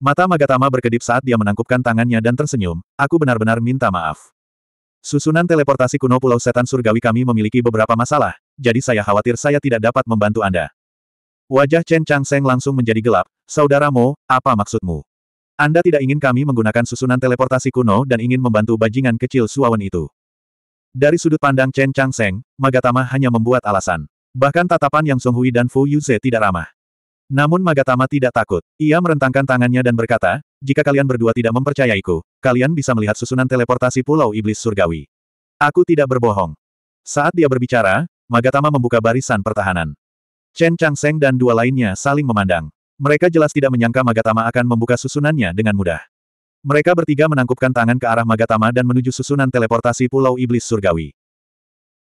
Mata Magatama berkedip saat dia menangkupkan tangannya dan tersenyum, aku benar-benar minta maaf. Susunan teleportasi kuno Pulau Setan Surgawi kami memiliki beberapa masalah, jadi saya khawatir saya tidak dapat membantu Anda. Wajah Chen Chang Seng langsung menjadi gelap, Saudara apa maksudmu? Anda tidak ingin kami menggunakan susunan teleportasi kuno dan ingin membantu bajingan kecil Suawan itu. Dari sudut pandang Chen Chang Seng, Magatama hanya membuat alasan. Bahkan tatapan yang Song Hui dan Fu Yuze tidak ramah. Namun Magatama tidak takut. Ia merentangkan tangannya dan berkata, jika kalian berdua tidak mempercayaiku, kalian bisa melihat susunan teleportasi Pulau Iblis Surgawi. Aku tidak berbohong. Saat dia berbicara, Magatama membuka barisan pertahanan. Chen Changseng dan dua lainnya saling memandang. Mereka jelas tidak menyangka Magatama akan membuka susunannya dengan mudah. Mereka bertiga menangkupkan tangan ke arah Magatama dan menuju susunan teleportasi Pulau Iblis Surgawi.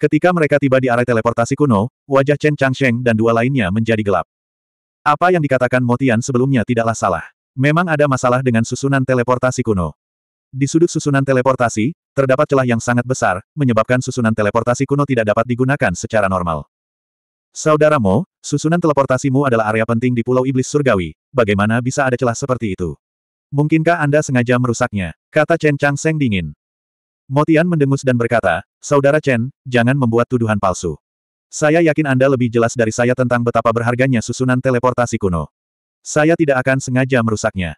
Ketika mereka tiba di area teleportasi kuno, wajah Chen Changsheng dan dua lainnya menjadi gelap. Apa yang dikatakan Motian sebelumnya tidaklah salah. Memang ada masalah dengan susunan teleportasi kuno. Di sudut susunan teleportasi, terdapat celah yang sangat besar, menyebabkan susunan teleportasi kuno tidak dapat digunakan secara normal. Saudaramu, susunan teleportasimu adalah area penting di Pulau Iblis Surgawi. Bagaimana bisa ada celah seperti itu? Mungkinkah Anda sengaja merusaknya? Kata Chen Chang Seng dingin. Motian mendengus dan berkata, Saudara Chen, jangan membuat tuduhan palsu. Saya yakin Anda lebih jelas dari saya tentang betapa berharganya susunan teleportasi kuno. Saya tidak akan sengaja merusaknya.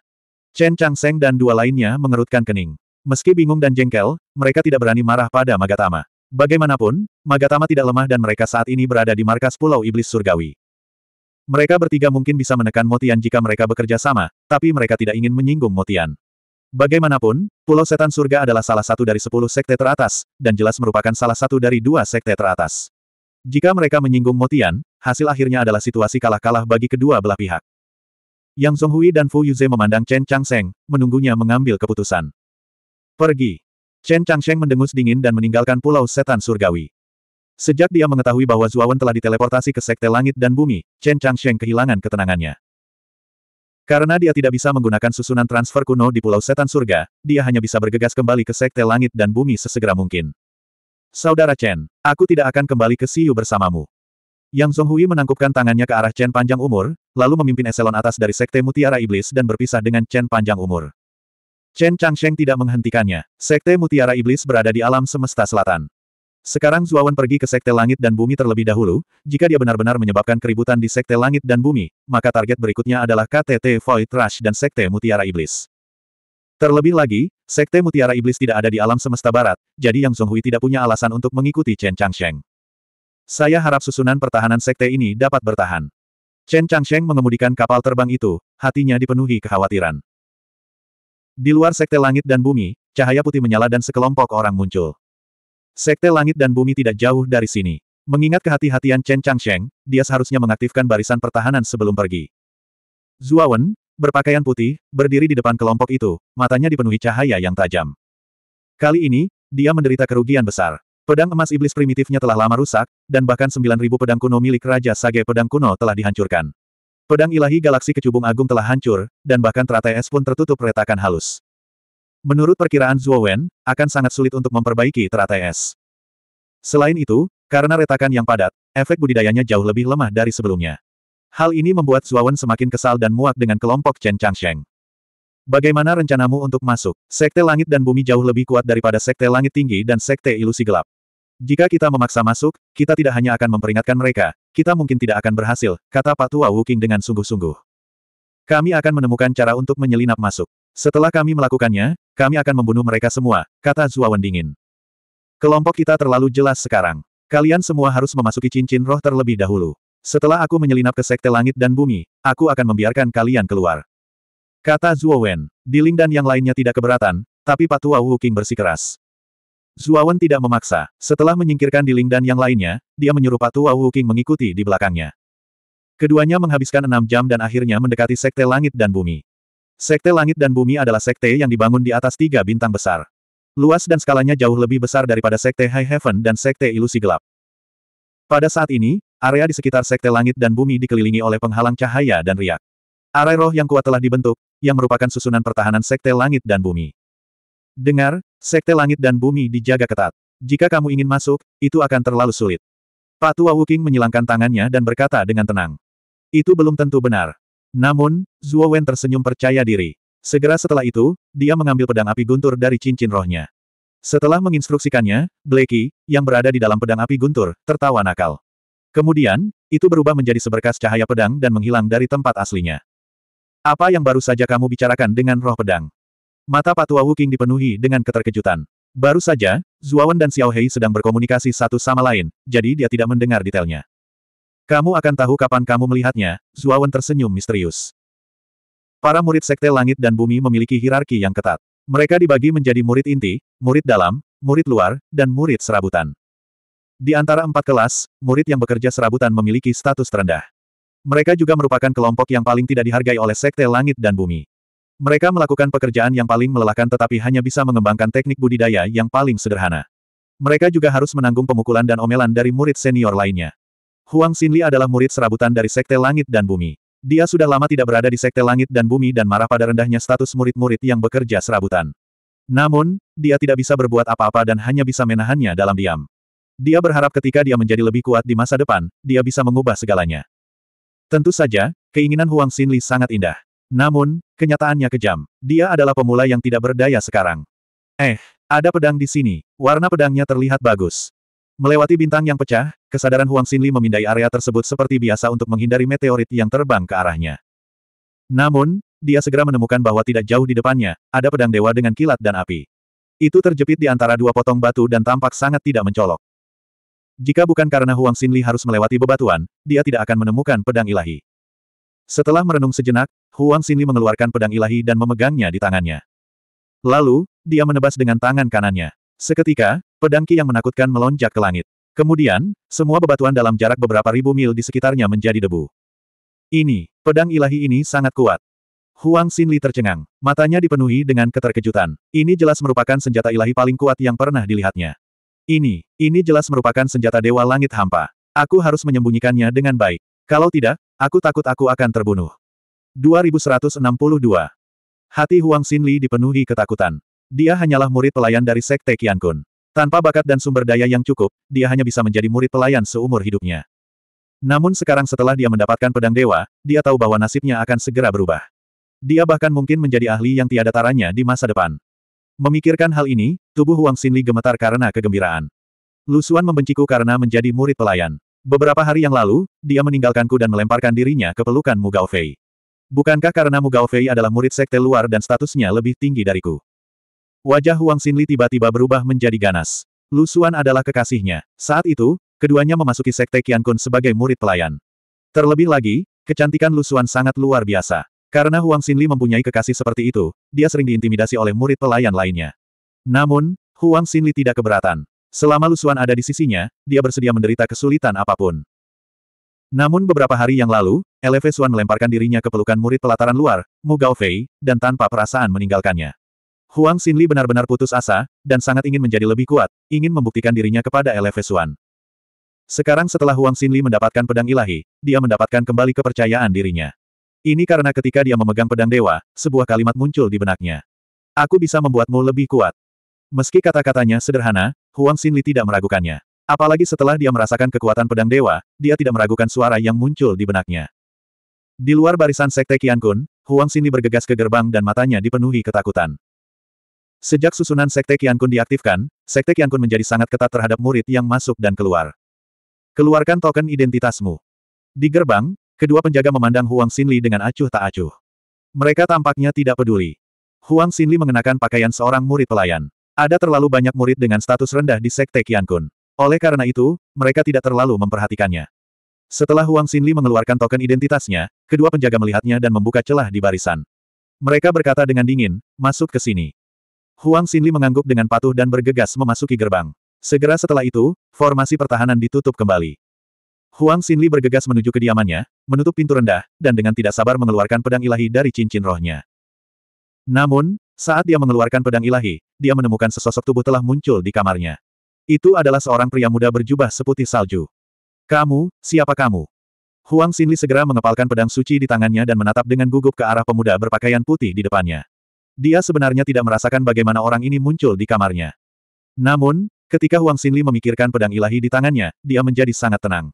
Chen Changseng dan dua lainnya mengerutkan kening. Meski bingung dan jengkel, mereka tidak berani marah pada Magatama. Bagaimanapun, Magatama tidak lemah dan mereka saat ini berada di markas Pulau Iblis Surgawi. Mereka bertiga mungkin bisa menekan Motian jika mereka bekerja sama, tapi mereka tidak ingin menyinggung Motian. Bagaimanapun, Pulau Setan Surga adalah salah satu dari sepuluh sekte teratas, dan jelas merupakan salah satu dari dua sekte teratas. Jika mereka menyinggung Motian, hasil akhirnya adalah situasi kalah-kalah bagi kedua belah pihak. Yang Zonghui dan Fu Yuze memandang Chen Changsheng, menunggunya mengambil keputusan. Pergi. Chen Changsheng mendengus dingin dan meninggalkan pulau setan surgawi. Sejak dia mengetahui bahwa Zuawan telah diteleportasi ke Sekte Langit dan Bumi, Chen Changsheng kehilangan ketenangannya. Karena dia tidak bisa menggunakan susunan transfer kuno di Pulau Setan Surga, dia hanya bisa bergegas kembali ke Sekte Langit dan Bumi sesegera mungkin. Saudara Chen, aku tidak akan kembali ke Siu bersamamu. Yang Zonghui menangkupkan tangannya ke arah Chen panjang umur, lalu memimpin eselon atas dari Sekte Mutiara Iblis dan berpisah dengan Chen panjang umur. Chen Changsheng tidak menghentikannya. Sekte Mutiara Iblis berada di alam semesta selatan. Sekarang Zuawan pergi ke Sekte Langit dan Bumi terlebih dahulu, jika dia benar-benar menyebabkan keributan di Sekte Langit dan Bumi, maka target berikutnya adalah KTT Void Rush dan Sekte Mutiara Iblis. Terlebih lagi, Sekte Mutiara Iblis tidak ada di alam semesta barat, jadi Yang Zonghui tidak punya alasan untuk mengikuti Chen Changsheng. Saya harap susunan pertahanan sekte ini dapat bertahan. Chen Changsheng mengemudikan kapal terbang itu, hatinya dipenuhi kekhawatiran. Di luar sekte langit dan bumi, cahaya putih menyala dan sekelompok orang muncul. Sekte langit dan bumi tidak jauh dari sini. Mengingat kehati-hatian Chen Changsheng, dia seharusnya mengaktifkan barisan pertahanan sebelum pergi. Zuawan, berpakaian putih, berdiri di depan kelompok itu, matanya dipenuhi cahaya yang tajam. Kali ini, dia menderita kerugian besar. Pedang emas iblis primitifnya telah lama rusak, dan bahkan 9.000 pedang kuno milik Raja Sage Pedang Kuno telah dihancurkan. Pedang ilahi galaksi kecubung agung telah hancur, dan bahkan teratai es pun tertutup retakan halus. Menurut perkiraan Zhuo Wen, akan sangat sulit untuk memperbaiki teratai es. Selain itu, karena retakan yang padat, efek budidayanya jauh lebih lemah dari sebelumnya. Hal ini membuat Zuawan semakin kesal dan muak dengan kelompok Chen Changsheng. Bagaimana rencanamu untuk masuk? Sekte langit dan bumi jauh lebih kuat daripada sekte langit tinggi dan sekte ilusi gelap. Jika kita memaksa masuk, kita tidak hanya akan memperingatkan mereka, kita mungkin tidak akan berhasil, kata Pak Tua Wuking dengan sungguh-sungguh. Kami akan menemukan cara untuk menyelinap masuk. Setelah kami melakukannya, kami akan membunuh mereka semua, kata Zuawan dingin. Kelompok kita terlalu jelas sekarang. Kalian semua harus memasuki cincin roh terlebih dahulu. Setelah aku menyelinap ke sekte langit dan bumi, aku akan membiarkan kalian keluar. Kata Zuo Wen. Ling dan yang lainnya tidak keberatan, tapi Patua Wu King bersikeras. Zuo Wen tidak memaksa. Setelah menyingkirkan Di Ling dan yang lainnya, dia menyuruh Patua Wu King mengikuti di belakangnya. Keduanya menghabiskan enam jam dan akhirnya mendekati sekte langit dan bumi. Sekte langit dan bumi adalah sekte yang dibangun di atas tiga bintang besar. Luas dan skalanya jauh lebih besar daripada sekte High Heaven dan sekte ilusi gelap. Pada saat ini, area di sekitar sekte langit dan bumi dikelilingi oleh penghalang cahaya dan riak. Arai roh yang kuat telah dibentuk, yang merupakan susunan pertahanan sekte langit dan bumi. Dengar, sekte langit dan bumi dijaga ketat. Jika kamu ingin masuk, itu akan terlalu sulit. Patua Wuking menyilangkan tangannya dan berkata dengan tenang. Itu belum tentu benar. Namun, Zhuo Wen tersenyum percaya diri. Segera setelah itu, dia mengambil pedang api guntur dari cincin rohnya. Setelah menginstruksikannya, Blakey, yang berada di dalam pedang api guntur, tertawa nakal. Kemudian, itu berubah menjadi seberkas cahaya pedang dan menghilang dari tempat aslinya. Apa yang baru saja kamu bicarakan dengan roh pedang? Mata Patua Wuking dipenuhi dengan keterkejutan. Baru saja, Zuawan dan Xiao Hei sedang berkomunikasi satu sama lain, jadi dia tidak mendengar detailnya. Kamu akan tahu kapan kamu melihatnya, Zuawan tersenyum misterius. Para murid Sekte Langit dan Bumi memiliki hierarki yang ketat. Mereka dibagi menjadi murid inti, murid dalam, murid luar, dan murid serabutan. Di antara empat kelas, murid yang bekerja serabutan memiliki status terendah. Mereka juga merupakan kelompok yang paling tidak dihargai oleh Sekte Langit dan Bumi. Mereka melakukan pekerjaan yang paling melelahkan tetapi hanya bisa mengembangkan teknik budidaya yang paling sederhana. Mereka juga harus menanggung pemukulan dan omelan dari murid senior lainnya. Huang Xinli adalah murid serabutan dari Sekte Langit dan Bumi. Dia sudah lama tidak berada di sekte langit dan bumi dan marah pada rendahnya status murid-murid yang bekerja serabutan. Namun, dia tidak bisa berbuat apa-apa dan hanya bisa menahannya dalam diam. Dia berharap ketika dia menjadi lebih kuat di masa depan, dia bisa mengubah segalanya. Tentu saja, keinginan Huang Xinli sangat indah. Namun, kenyataannya kejam. Dia adalah pemula yang tidak berdaya sekarang. Eh, ada pedang di sini. Warna pedangnya terlihat bagus. Melewati bintang yang pecah, kesadaran Huang Xinli memindai area tersebut seperti biasa untuk menghindari meteorit yang terbang ke arahnya. Namun, dia segera menemukan bahwa tidak jauh di depannya, ada pedang dewa dengan kilat dan api. Itu terjepit di antara dua potong batu dan tampak sangat tidak mencolok. Jika bukan karena Huang Xinli harus melewati bebatuan, dia tidak akan menemukan pedang ilahi. Setelah merenung sejenak, Huang Xinli mengeluarkan pedang ilahi dan memegangnya di tangannya. Lalu, dia menebas dengan tangan kanannya. Seketika, pedang Ki yang menakutkan melonjak ke langit. Kemudian, semua bebatuan dalam jarak beberapa ribu mil di sekitarnya menjadi debu. Ini, pedang ilahi ini sangat kuat. Huang Xinli tercengang. Matanya dipenuhi dengan keterkejutan. Ini jelas merupakan senjata ilahi paling kuat yang pernah dilihatnya. Ini, ini jelas merupakan senjata Dewa Langit Hampa. Aku harus menyembunyikannya dengan baik. Kalau tidak, aku takut aku akan terbunuh. 2162 Hati Huang Xinli dipenuhi ketakutan. Dia hanyalah murid pelayan dari Sekte Qiankun. Tanpa bakat dan sumber daya yang cukup, dia hanya bisa menjadi murid pelayan seumur hidupnya. Namun sekarang setelah dia mendapatkan pedang dewa, dia tahu bahwa nasibnya akan segera berubah. Dia bahkan mungkin menjadi ahli yang tiada taranya di masa depan. Memikirkan hal ini, tubuh Huang Xinli gemetar karena kegembiraan. Lusuan membenciku karena menjadi murid pelayan. Beberapa hari yang lalu, dia meninggalkanku dan melemparkan dirinya ke pelukan Mugao Fei. Bukankah karena Mugao Fei adalah murid sekte luar dan statusnya lebih tinggi dariku? Wajah Huang Xinli tiba-tiba berubah menjadi ganas. Lu Xuan adalah kekasihnya. Saat itu, keduanya memasuki sekte Qian Kun sebagai murid pelayan. Terlebih lagi, kecantikan Lu Xuan sangat luar biasa. Karena Huang Xinli mempunyai kekasih seperti itu, dia sering diintimidasi oleh murid pelayan lainnya. Namun, Huang Xinli tidak keberatan. Selama Lu Xuan ada di sisinya, dia bersedia menderita kesulitan apapun. Namun beberapa hari yang lalu, Eleve Xuan melemparkan dirinya ke pelukan murid pelataran luar, Mu Gao Fei, dan tanpa perasaan meninggalkannya. Huang Xinli benar-benar putus asa, dan sangat ingin menjadi lebih kuat, ingin membuktikan dirinya kepada lfs Elefesuan. Sekarang setelah Huang Xinli mendapatkan pedang ilahi, dia mendapatkan kembali kepercayaan dirinya. Ini karena ketika dia memegang pedang dewa, sebuah kalimat muncul di benaknya. Aku bisa membuatmu lebih kuat. Meski kata-katanya sederhana, Huang Xinli tidak meragukannya. Apalagi setelah dia merasakan kekuatan pedang dewa, dia tidak meragukan suara yang muncul di benaknya. Di luar barisan Sekte Qian Kun, Huang Xinli bergegas ke gerbang dan matanya dipenuhi ketakutan. Sejak susunan Sekte Kian Kun diaktifkan, Sekte Kian Kun menjadi sangat ketat terhadap murid yang masuk dan keluar. Keluarkan token identitasmu. Di gerbang, kedua penjaga memandang Huang Xinli dengan acuh tak acuh. Mereka tampaknya tidak peduli. Huang Xinli mengenakan pakaian seorang murid pelayan. Ada terlalu banyak murid dengan status rendah di Sekte Kian Kun. Oleh karena itu, mereka tidak terlalu memperhatikannya. Setelah Huang Xinli mengeluarkan token identitasnya, kedua penjaga melihatnya dan membuka celah di barisan. Mereka berkata dengan dingin, masuk ke sini. Huang Xinli mengangguk dengan patuh dan bergegas memasuki gerbang. Segera setelah itu, formasi pertahanan ditutup kembali. Huang Xinli bergegas menuju kediamannya, menutup pintu rendah, dan dengan tidak sabar mengeluarkan pedang ilahi dari cincin rohnya. Namun, saat dia mengeluarkan pedang ilahi, dia menemukan sesosok tubuh telah muncul di kamarnya. Itu adalah seorang pria muda berjubah seputih salju. Kamu, siapa kamu? Huang Xinli segera mengepalkan pedang suci di tangannya dan menatap dengan gugup ke arah pemuda berpakaian putih di depannya. Dia sebenarnya tidak merasakan bagaimana orang ini muncul di kamarnya. Namun, ketika Huang Xinli memikirkan pedang ilahi di tangannya, dia menjadi sangat tenang.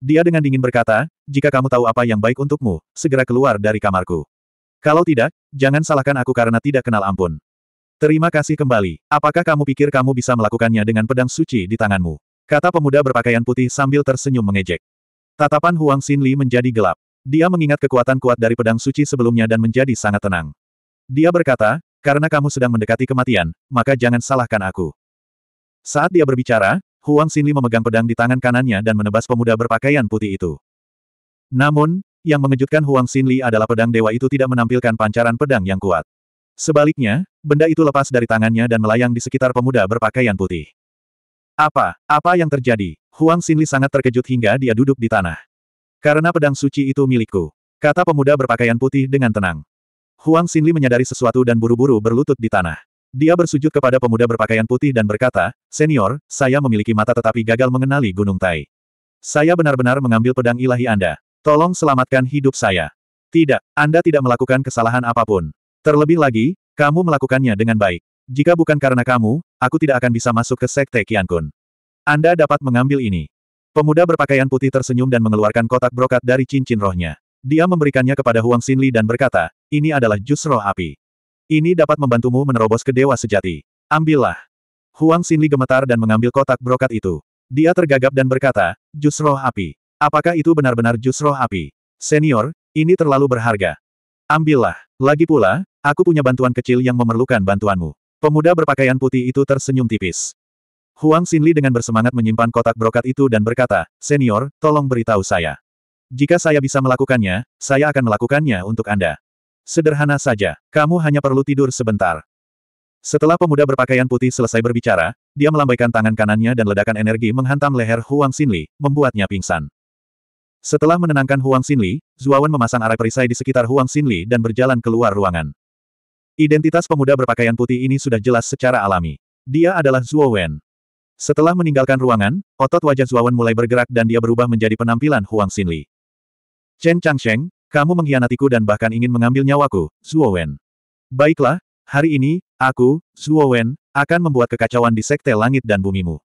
Dia dengan dingin berkata, jika kamu tahu apa yang baik untukmu, segera keluar dari kamarku. Kalau tidak, jangan salahkan aku karena tidak kenal ampun. Terima kasih kembali. Apakah kamu pikir kamu bisa melakukannya dengan pedang suci di tanganmu? Kata pemuda berpakaian putih sambil tersenyum mengejek. Tatapan Huang Xinli menjadi gelap. Dia mengingat kekuatan kuat dari pedang suci sebelumnya dan menjadi sangat tenang. Dia berkata, karena kamu sedang mendekati kematian, maka jangan salahkan aku. Saat dia berbicara, Huang Xinli memegang pedang di tangan kanannya dan menebas pemuda berpakaian putih itu. Namun, yang mengejutkan Huang Xinli adalah pedang dewa itu tidak menampilkan pancaran pedang yang kuat. Sebaliknya, benda itu lepas dari tangannya dan melayang di sekitar pemuda berpakaian putih. Apa? Apa yang terjadi? Huang Xinli sangat terkejut hingga dia duduk di tanah. Karena pedang suci itu milikku. Kata pemuda berpakaian putih dengan tenang. Huang Xinli menyadari sesuatu dan buru-buru berlutut di tanah. Dia bersujud kepada pemuda berpakaian putih dan berkata, Senior, saya memiliki mata tetapi gagal mengenali Gunung Tai. Saya benar-benar mengambil pedang ilahi Anda. Tolong selamatkan hidup saya. Tidak, Anda tidak melakukan kesalahan apapun. Terlebih lagi, kamu melakukannya dengan baik. Jika bukan karena kamu, aku tidak akan bisa masuk ke Sekte Kun. Anda dapat mengambil ini. Pemuda berpakaian putih tersenyum dan mengeluarkan kotak brokat dari cincin rohnya. Dia memberikannya kepada Huang Xinli dan berkata, ini adalah jus roh api. Ini dapat membantumu menerobos ke dewa sejati. Ambillah. Huang Xinli gemetar dan mengambil kotak brokat itu. Dia tergagap dan berkata, jus roh api. Apakah itu benar-benar jus roh api? Senior, ini terlalu berharga. Ambillah. Lagi pula, aku punya bantuan kecil yang memerlukan bantuanmu. Pemuda berpakaian putih itu tersenyum tipis. Huang Xinli dengan bersemangat menyimpan kotak brokat itu dan berkata, Senior, tolong beritahu saya. Jika saya bisa melakukannya, saya akan melakukannya untuk Anda. Sederhana saja, kamu hanya perlu tidur sebentar. Setelah pemuda berpakaian putih selesai berbicara, dia melambaikan tangan kanannya dan ledakan energi menghantam leher Huang Xinli, membuatnya pingsan. Setelah menenangkan Huang Xinli, Zuawan memasang arah perisai di sekitar Huang Xinli dan berjalan keluar ruangan. Identitas pemuda berpakaian putih ini sudah jelas secara alami. Dia adalah Zuo Setelah meninggalkan ruangan, otot wajah Zuawan mulai bergerak dan dia berubah menjadi penampilan Huang Xinli. Chen Changsheng, kamu mengkhianatiku dan bahkan ingin mengambil nyawaku, Zuo Wen. Baiklah, hari ini, aku, Zuo Wen, akan membuat kekacauan di Sekte Langit dan Bumimu.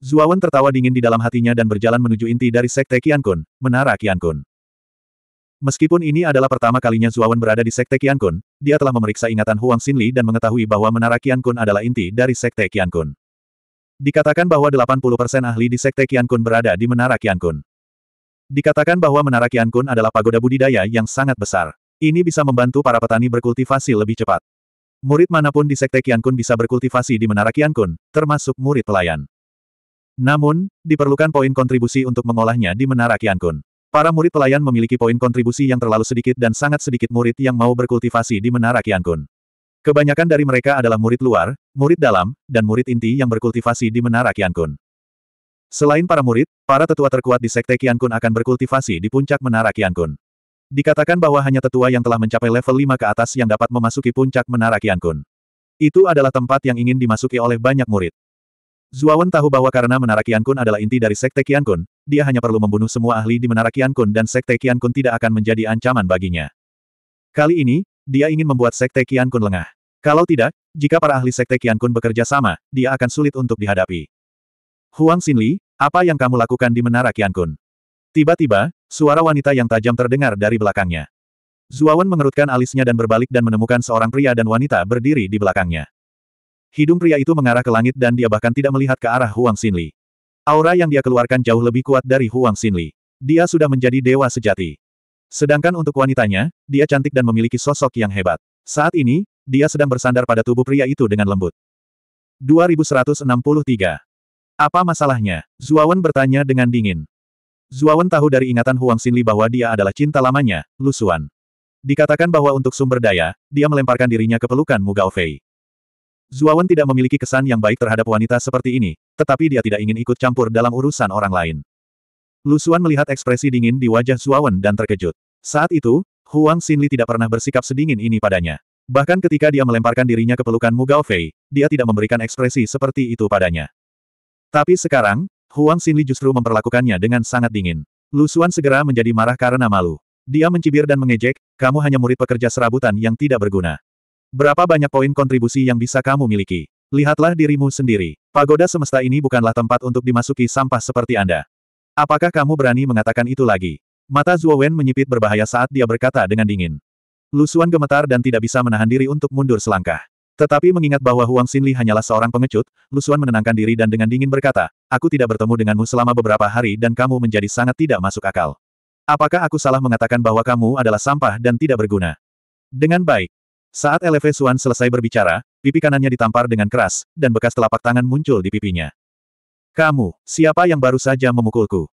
Zuo Wen tertawa dingin di dalam hatinya dan berjalan menuju inti dari Sekte Qiankun, Menara Qiankun. Meskipun ini adalah pertama kalinya Zuo Wen berada di Sekte Qiankun, dia telah memeriksa ingatan Huang Xinli dan mengetahui bahwa Menara Qiankun adalah inti dari Sekte Qiankun. Dikatakan bahwa 80% ahli di Sekte Qiankun berada di Menara Qiankun. Dikatakan bahwa Menara Kian Kun adalah pagoda budidaya yang sangat besar. Ini bisa membantu para petani berkultivasi lebih cepat. Murid manapun di Sekte Kian Kun bisa berkultivasi di Menara Kian Kun, termasuk murid pelayan. Namun, diperlukan poin kontribusi untuk mengolahnya di Menara Kian Kun. Para murid pelayan memiliki poin kontribusi yang terlalu sedikit dan sangat sedikit murid yang mau berkultivasi di Menara Kian Kun. Kebanyakan dari mereka adalah murid luar, murid dalam, dan murid inti yang berkultivasi di Menara Kian Kun. Selain para murid, para tetua terkuat di Sekte Kun akan berkultivasi di puncak Menara Kun. Dikatakan bahwa hanya tetua yang telah mencapai level 5 ke atas yang dapat memasuki puncak Menara Kun. Itu adalah tempat yang ingin dimasuki oleh banyak murid. Zuawan tahu bahwa karena Menara Kun adalah inti dari Sekte Kun, dia hanya perlu membunuh semua ahli di Menara Kun dan Sekte Kun tidak akan menjadi ancaman baginya. Kali ini, dia ingin membuat Sekte Kun lengah. Kalau tidak, jika para ahli Sekte Kun bekerja sama, dia akan sulit untuk dihadapi. Huang Xinli, apa yang kamu lakukan di Menara Kian Kun? Tiba-tiba, suara wanita yang tajam terdengar dari belakangnya. Zuawan mengerutkan alisnya dan berbalik dan menemukan seorang pria dan wanita berdiri di belakangnya. Hidung pria itu mengarah ke langit dan dia bahkan tidak melihat ke arah Huang Xinli. Aura yang dia keluarkan jauh lebih kuat dari Huang Xinli. Dia sudah menjadi dewa sejati. Sedangkan untuk wanitanya, dia cantik dan memiliki sosok yang hebat. Saat ini, dia sedang bersandar pada tubuh pria itu dengan lembut. 2163 apa masalahnya? Zuawan bertanya dengan dingin. Zuawan tahu dari ingatan Huang Xinli bahwa dia adalah cinta lamanya, Lusuan. Dikatakan bahwa untuk sumber daya, dia melemparkan dirinya ke pelukan Mu Gao Fei. Zuawan tidak memiliki kesan yang baik terhadap wanita seperti ini, tetapi dia tidak ingin ikut campur dalam urusan orang lain. Lusuan melihat ekspresi dingin di wajah Zuawan dan terkejut. Saat itu, Huang Xinli tidak pernah bersikap sedingin ini padanya. Bahkan ketika dia melemparkan dirinya ke pelukan Mu Gao Fei, dia tidak memberikan ekspresi seperti itu padanya. Tapi sekarang, Huang Xinli justru memperlakukannya dengan sangat dingin. Lu Xuan segera menjadi marah karena malu. Dia mencibir dan mengejek, kamu hanya murid pekerja serabutan yang tidak berguna. Berapa banyak poin kontribusi yang bisa kamu miliki? Lihatlah dirimu sendiri. Pagoda semesta ini bukanlah tempat untuk dimasuki sampah seperti Anda. Apakah kamu berani mengatakan itu lagi? Mata Wen menyipit berbahaya saat dia berkata dengan dingin. Lusuan gemetar dan tidak bisa menahan diri untuk mundur selangkah. Tetapi mengingat bahwa Huang Xinli hanyalah seorang pengecut, Lusuan menenangkan diri dan dengan dingin berkata, aku tidak bertemu denganmu selama beberapa hari dan kamu menjadi sangat tidak masuk akal. Apakah aku salah mengatakan bahwa kamu adalah sampah dan tidak berguna? Dengan baik. Saat LV Suan selesai berbicara, pipi kanannya ditampar dengan keras, dan bekas telapak tangan muncul di pipinya. Kamu, siapa yang baru saja memukulku?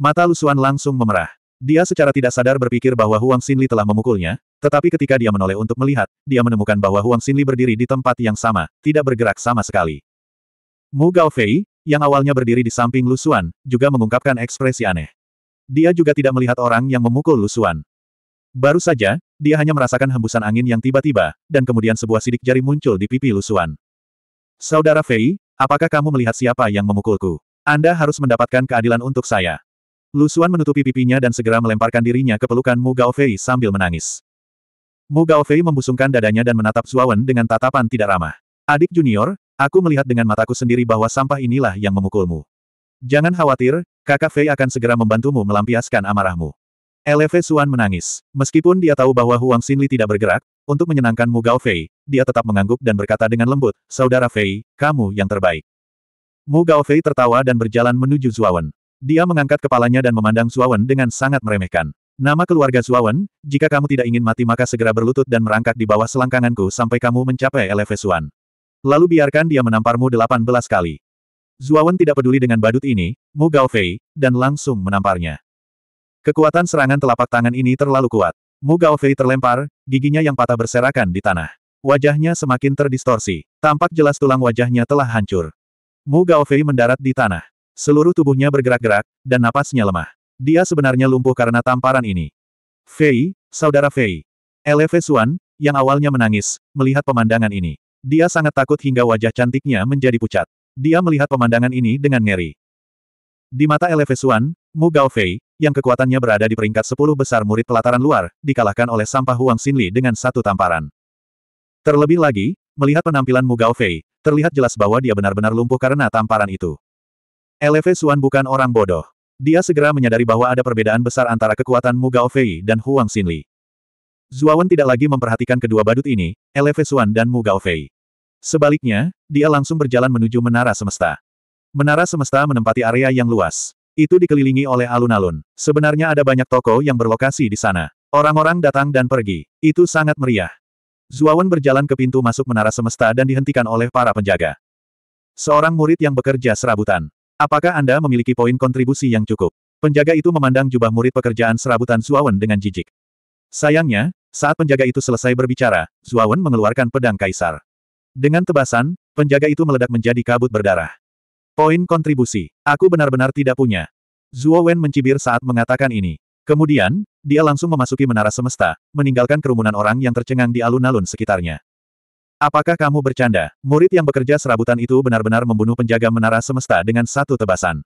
Mata Lusuan langsung memerah. Dia secara tidak sadar berpikir bahwa Huang Xinli telah memukulnya, tetapi ketika dia menoleh untuk melihat, dia menemukan bahwa Huang Xinli berdiri di tempat yang sama, tidak bergerak sama sekali. Mu Fei, yang awalnya berdiri di samping Lusuan, juga mengungkapkan ekspresi aneh. Dia juga tidak melihat orang yang memukul Lusuan. Baru saja, dia hanya merasakan hembusan angin yang tiba-tiba, dan kemudian sebuah sidik jari muncul di pipi Lusuan. Saudara Fei, apakah kamu melihat siapa yang memukulku? Anda harus mendapatkan keadilan untuk saya. Lu Xuan menutupi pipinya dan segera melemparkan dirinya ke pelukan Mu Gao Fei sambil menangis. Mu Gao Fei membusungkan dadanya dan menatap Zuawan dengan tatapan tidak ramah. Adik junior, aku melihat dengan mataku sendiri bahwa sampah inilah yang memukulmu. Jangan khawatir, kakak Fei akan segera membantumu melampiaskan amarahmu. LF Suan menangis. Meskipun dia tahu bahwa Huang Xinli tidak bergerak, untuk menyenangkan Mu Gao Fei, dia tetap mengangguk dan berkata dengan lembut, Saudara Fei, kamu yang terbaik. Mu Gao Fei tertawa dan berjalan menuju Zuawan. Dia mengangkat kepalanya dan memandang Zuawan dengan sangat meremehkan. Nama keluarga Zuawan, jika kamu tidak ingin mati maka segera berlutut dan merangkak di bawah selangkanganku sampai kamu mencapai Elevesuan. Lalu biarkan dia menamparmu 18 kali. Zuawan tidak peduli dengan badut ini, Mu Gao Fei, dan langsung menamparnya. Kekuatan serangan telapak tangan ini terlalu kuat. Mu Gao Fei terlempar, giginya yang patah berserakan di tanah. Wajahnya semakin terdistorsi. Tampak jelas tulang wajahnya telah hancur. Mu Gao Fei mendarat di tanah. Seluruh tubuhnya bergerak-gerak, dan napasnya lemah. Dia sebenarnya lumpuh karena tamparan ini. Fei, saudara Fei. LF Suan, yang awalnya menangis, melihat pemandangan ini. Dia sangat takut hingga wajah cantiknya menjadi pucat. Dia melihat pemandangan ini dengan ngeri. Di mata LF Suan, Mu Gao Fei, yang kekuatannya berada di peringkat 10 besar murid pelataran luar, dikalahkan oleh sampah Huang Xinli dengan satu tamparan. Terlebih lagi, melihat penampilan Mu Gao Fei, terlihat jelas bahwa dia benar-benar lumpuh karena tamparan itu. LV Suan bukan orang bodoh. Dia segera menyadari bahwa ada perbedaan besar antara kekuatan Mu Gao Fei dan Huang Xinli. Zuawan tidak lagi memperhatikan kedua badut ini, LV Suan dan Mu Gao Fei. Sebaliknya, dia langsung berjalan menuju Menara Semesta. Menara Semesta menempati area yang luas. Itu dikelilingi oleh alun-alun. Sebenarnya ada banyak toko yang berlokasi di sana. Orang-orang datang dan pergi. Itu sangat meriah. Zuawan berjalan ke pintu masuk Menara Semesta dan dihentikan oleh para penjaga. Seorang murid yang bekerja serabutan. Apakah Anda memiliki poin kontribusi yang cukup? Penjaga itu memandang jubah murid pekerjaan serabutan Zuawan dengan jijik. Sayangnya, saat penjaga itu selesai berbicara, Zuawan mengeluarkan pedang kaisar. Dengan tebasan, penjaga itu meledak menjadi kabut berdarah. Poin kontribusi, aku benar-benar tidak punya. Zuawan mencibir saat mengatakan ini. Kemudian, dia langsung memasuki menara semesta, meninggalkan kerumunan orang yang tercengang di alun-alun sekitarnya. Apakah kamu bercanda? Murid yang bekerja serabutan itu benar-benar membunuh penjaga menara semesta dengan satu tebasan.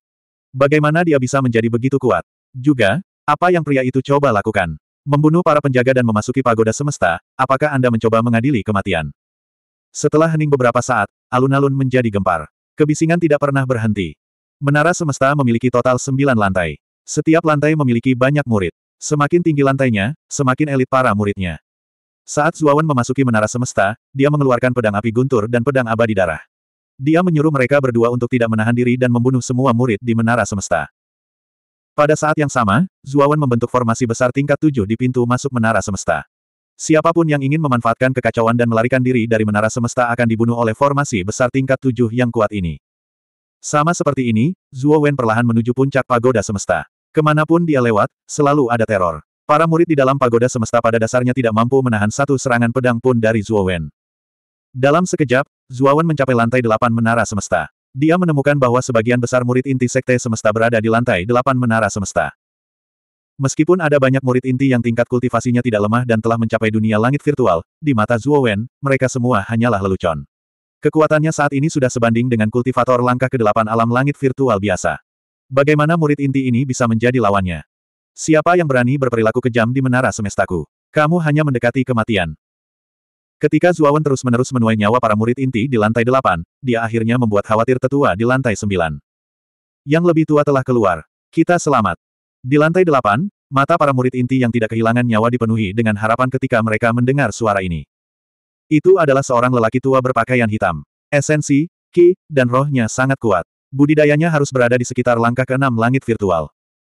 Bagaimana dia bisa menjadi begitu kuat? Juga, apa yang pria itu coba lakukan? Membunuh para penjaga dan memasuki pagoda semesta, apakah Anda mencoba mengadili kematian? Setelah hening beberapa saat, alun-alun menjadi gempar. Kebisingan tidak pernah berhenti. Menara semesta memiliki total sembilan lantai. Setiap lantai memiliki banyak murid. Semakin tinggi lantainya, semakin elit para muridnya. Saat Zuawan memasuki menara semesta, dia mengeluarkan pedang api guntur dan pedang abadi darah. Dia menyuruh mereka berdua untuk tidak menahan diri dan membunuh semua murid di menara semesta. Pada saat yang sama, Zuawan membentuk formasi besar tingkat tujuh di pintu masuk menara semesta. Siapapun yang ingin memanfaatkan kekacauan dan melarikan diri dari menara semesta akan dibunuh oleh formasi besar tingkat tujuh yang kuat ini. Sama seperti ini, Zuo perlahan menuju puncak pagoda semesta. Kemanapun dia lewat, selalu ada teror. Para murid di dalam pagoda semesta pada dasarnya tidak mampu menahan satu serangan pedang pun dari Wen. Dalam sekejap, Wen mencapai lantai delapan menara semesta. Dia menemukan bahwa sebagian besar murid inti sekte semesta berada di lantai delapan menara semesta. Meskipun ada banyak murid inti yang tingkat kultivasinya tidak lemah dan telah mencapai dunia langit virtual, di mata Wen, mereka semua hanyalah lelucon. Kekuatannya saat ini sudah sebanding dengan kultivator langkah ke-8 alam langit virtual biasa. Bagaimana murid inti ini bisa menjadi lawannya? Siapa yang berani berperilaku kejam di menara semestaku? Kamu hanya mendekati kematian. Ketika Zuawan terus-menerus menuai nyawa para murid inti di lantai delapan, dia akhirnya membuat khawatir tetua di lantai sembilan. Yang lebih tua telah keluar. Kita selamat. Di lantai delapan, mata para murid inti yang tidak kehilangan nyawa dipenuhi dengan harapan ketika mereka mendengar suara ini. Itu adalah seorang lelaki tua berpakaian hitam. Esensi, ki, dan rohnya sangat kuat. Budidayanya harus berada di sekitar langkah keenam langit virtual.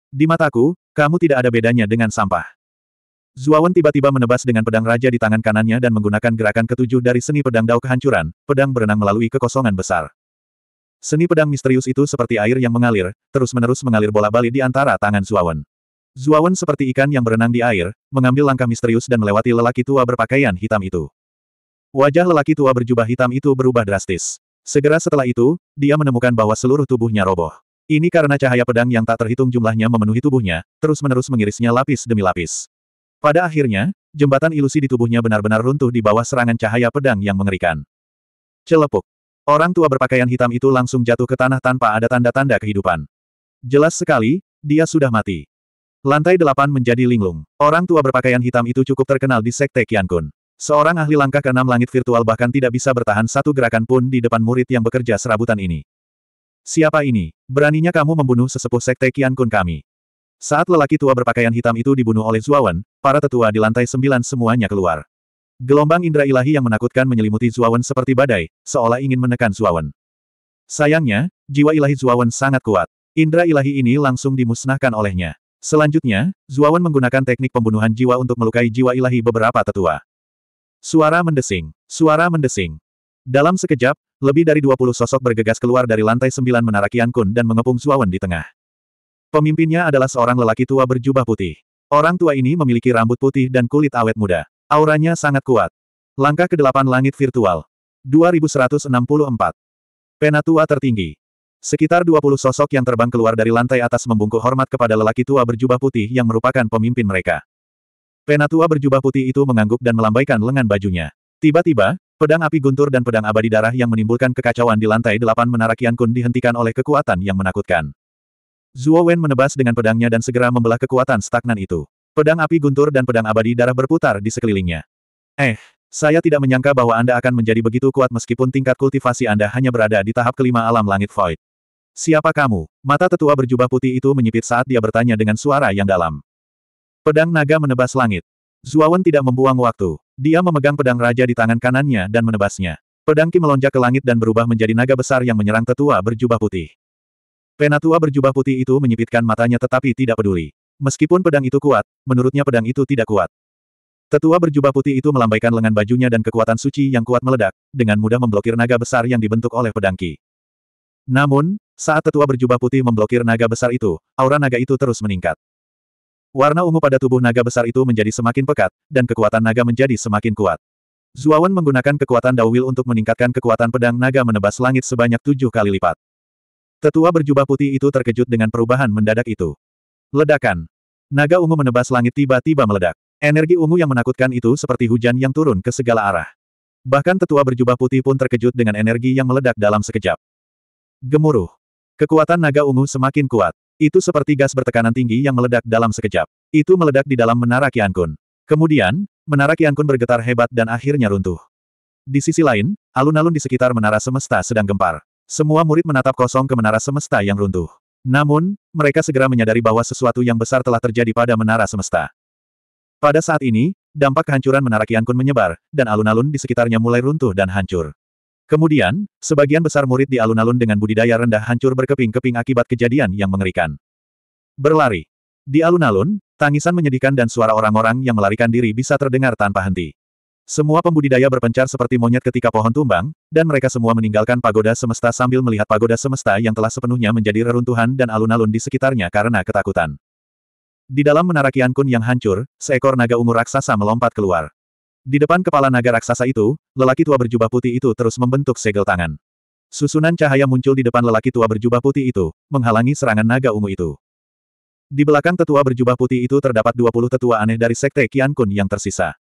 Di mataku, kamu tidak ada bedanya dengan sampah. Zuawan tiba-tiba menebas dengan pedang raja di tangan kanannya dan menggunakan gerakan ketujuh dari seni pedang dao kehancuran, pedang berenang melalui kekosongan besar. Seni pedang misterius itu seperti air yang mengalir, terus-menerus mengalir bola balik di antara tangan Zuawan. Zuawan seperti ikan yang berenang di air, mengambil langkah misterius dan melewati lelaki tua berpakaian hitam itu. Wajah lelaki tua berjubah hitam itu berubah drastis. Segera setelah itu, dia menemukan bahwa seluruh tubuhnya roboh. Ini karena cahaya pedang yang tak terhitung jumlahnya memenuhi tubuhnya, terus-menerus mengirisnya lapis demi lapis. Pada akhirnya, jembatan ilusi di tubuhnya benar-benar runtuh di bawah serangan cahaya pedang yang mengerikan. Celepuk. Orang tua berpakaian hitam itu langsung jatuh ke tanah tanpa ada tanda-tanda kehidupan. Jelas sekali, dia sudah mati. Lantai delapan menjadi linglung. Orang tua berpakaian hitam itu cukup terkenal di Sekte Kun. Seorang ahli langkah keenam langit virtual bahkan tidak bisa bertahan satu gerakan pun di depan murid yang bekerja serabutan ini. Siapa ini? Beraninya kamu membunuh sesepuh sekte kian Kun kami. Saat lelaki tua berpakaian hitam itu dibunuh oleh Zuawan, para tetua di lantai sembilan semuanya keluar. Gelombang indra ilahi yang menakutkan menyelimuti Zuawan seperti badai, seolah ingin menekan Zuawan. Sayangnya, jiwa ilahi Zuawan sangat kuat. Indra ilahi ini langsung dimusnahkan olehnya. Selanjutnya, Zuawan menggunakan teknik pembunuhan jiwa untuk melukai jiwa ilahi beberapa tetua. Suara mendesing. Suara mendesing. Dalam sekejap, lebih dari 20 sosok bergegas keluar dari lantai sembilan menara Kian Kun dan mengepung Zuawan di tengah. Pemimpinnya adalah seorang lelaki tua berjubah putih. Orang tua ini memiliki rambut putih dan kulit awet muda. Auranya sangat kuat. Langkah ke-8 Langit Virtual. 2164. Penatua tertinggi. Sekitar 20 sosok yang terbang keluar dari lantai atas membungkuk hormat kepada lelaki tua berjubah putih yang merupakan pemimpin mereka. Penatua berjubah putih itu mengangguk dan melambaikan lengan bajunya. Tiba-tiba, Pedang api guntur dan pedang abadi darah yang menimbulkan kekacauan di lantai delapan menara Qian Kun dihentikan oleh kekuatan yang menakutkan. Zuo Wen menebas dengan pedangnya dan segera membelah kekuatan stagnan itu. Pedang api guntur dan pedang abadi darah berputar di sekelilingnya. Eh, saya tidak menyangka bahwa Anda akan menjadi begitu kuat meskipun tingkat kultivasi Anda hanya berada di tahap kelima alam langit void. Siapa kamu? Mata tetua berjubah putih itu menyipit saat dia bertanya dengan suara yang dalam. Pedang naga menebas langit. Zuawan tidak membuang waktu. Dia memegang pedang raja di tangan kanannya dan menebasnya. Pedang Ki melonjak ke langit dan berubah menjadi naga besar yang menyerang tetua berjubah putih. Penatua berjubah putih itu menyipitkan matanya tetapi tidak peduli. Meskipun pedang itu kuat, menurutnya pedang itu tidak kuat. Tetua berjubah putih itu melambaikan lengan bajunya dan kekuatan suci yang kuat meledak, dengan mudah memblokir naga besar yang dibentuk oleh pedang Ki. Namun, saat tetua berjubah putih memblokir naga besar itu, aura naga itu terus meningkat. Warna ungu pada tubuh naga besar itu menjadi semakin pekat, dan kekuatan naga menjadi semakin kuat. Zuawan menggunakan kekuatan Dawil untuk meningkatkan kekuatan pedang naga menebas langit sebanyak tujuh kali lipat. Tetua berjubah putih itu terkejut dengan perubahan mendadak itu. Ledakan. Naga ungu menebas langit tiba-tiba meledak. Energi ungu yang menakutkan itu seperti hujan yang turun ke segala arah. Bahkan tetua berjubah putih pun terkejut dengan energi yang meledak dalam sekejap. Gemuruh. Kekuatan naga ungu semakin kuat. Itu seperti gas bertekanan tinggi yang meledak dalam sekejap. Itu meledak di dalam menara Kun. Kemudian, menara Kun bergetar hebat dan akhirnya runtuh. Di sisi lain, alun-alun di sekitar menara semesta sedang gempar. Semua murid menatap kosong ke menara semesta yang runtuh. Namun, mereka segera menyadari bahwa sesuatu yang besar telah terjadi pada menara semesta. Pada saat ini, dampak kehancuran menara Kun menyebar, dan alun-alun di sekitarnya mulai runtuh dan hancur. Kemudian, sebagian besar murid di alun-alun dengan budidaya rendah hancur berkeping-keping akibat kejadian yang mengerikan. Berlari. Di alun-alun, tangisan menyedihkan dan suara orang-orang yang melarikan diri bisa terdengar tanpa henti. Semua pembudidaya berpencar seperti monyet ketika pohon tumbang, dan mereka semua meninggalkan pagoda semesta sambil melihat pagoda semesta yang telah sepenuhnya menjadi reruntuhan dan alun-alun di sekitarnya karena ketakutan. Di dalam menara Kiankun yang hancur, seekor naga ungu raksasa melompat keluar. Di depan kepala naga raksasa itu, lelaki tua berjubah putih itu terus membentuk segel tangan. Susunan cahaya muncul di depan lelaki tua berjubah putih itu, menghalangi serangan naga ungu itu. Di belakang tetua berjubah putih itu terdapat 20 tetua aneh dari sekte Qian Kun yang tersisa.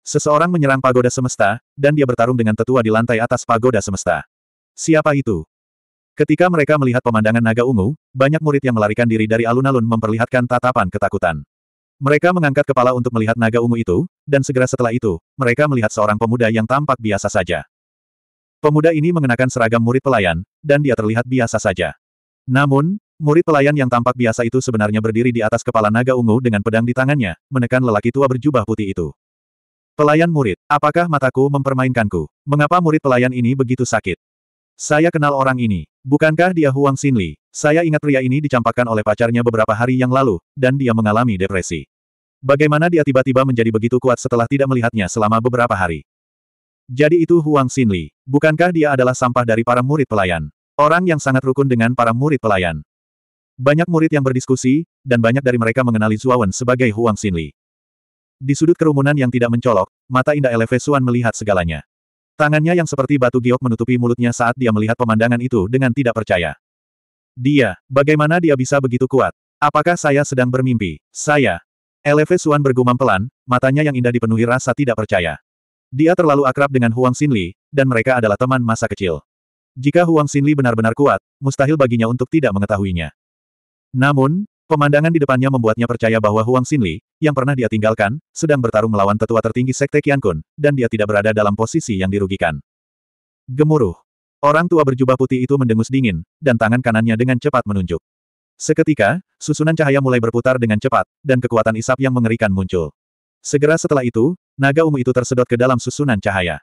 Seseorang menyerang pagoda semesta, dan dia bertarung dengan tetua di lantai atas pagoda semesta. Siapa itu? Ketika mereka melihat pemandangan naga ungu, banyak murid yang melarikan diri dari alun-alun memperlihatkan tatapan ketakutan. Mereka mengangkat kepala untuk melihat naga ungu itu, dan segera setelah itu, mereka melihat seorang pemuda yang tampak biasa saja. Pemuda ini mengenakan seragam murid pelayan, dan dia terlihat biasa saja. Namun, murid pelayan yang tampak biasa itu sebenarnya berdiri di atas kepala naga ungu dengan pedang di tangannya, menekan lelaki tua berjubah putih itu. Pelayan murid, apakah mataku mempermainkanku? Mengapa murid pelayan ini begitu sakit? Saya kenal orang ini. Bukankah dia Huang Xinli? Saya ingat pria ini dicampakkan oleh pacarnya beberapa hari yang lalu, dan dia mengalami depresi. Bagaimana dia tiba-tiba menjadi begitu kuat setelah tidak melihatnya selama beberapa hari? Jadi itu Huang Xinli. Bukankah dia adalah sampah dari para murid pelayan? Orang yang sangat rukun dengan para murid pelayan. Banyak murid yang berdiskusi, dan banyak dari mereka mengenali Zuawan sebagai Huang Xinli. Di sudut kerumunan yang tidak mencolok, mata indah Eleve Suan melihat segalanya. Tangannya yang seperti batu giok menutupi mulutnya saat dia melihat pemandangan itu dengan tidak percaya. Dia, bagaimana dia bisa begitu kuat? Apakah saya sedang bermimpi? Saya, LF Suan bergumam pelan, matanya yang indah dipenuhi rasa tidak percaya. Dia terlalu akrab dengan Huang Xinli, dan mereka adalah teman masa kecil. Jika Huang Xinli benar-benar kuat, mustahil baginya untuk tidak mengetahuinya. Namun, pemandangan di depannya membuatnya percaya bahwa Huang Xinli, yang pernah dia tinggalkan, sedang bertarung melawan tetua tertinggi Sekte Kun, dan dia tidak berada dalam posisi yang dirugikan. Gemuruh. Orang tua berjubah putih itu mendengus dingin, dan tangan kanannya dengan cepat menunjuk. Seketika, susunan cahaya mulai berputar dengan cepat, dan kekuatan isap yang mengerikan muncul. Segera setelah itu, naga ungu itu tersedot ke dalam susunan cahaya.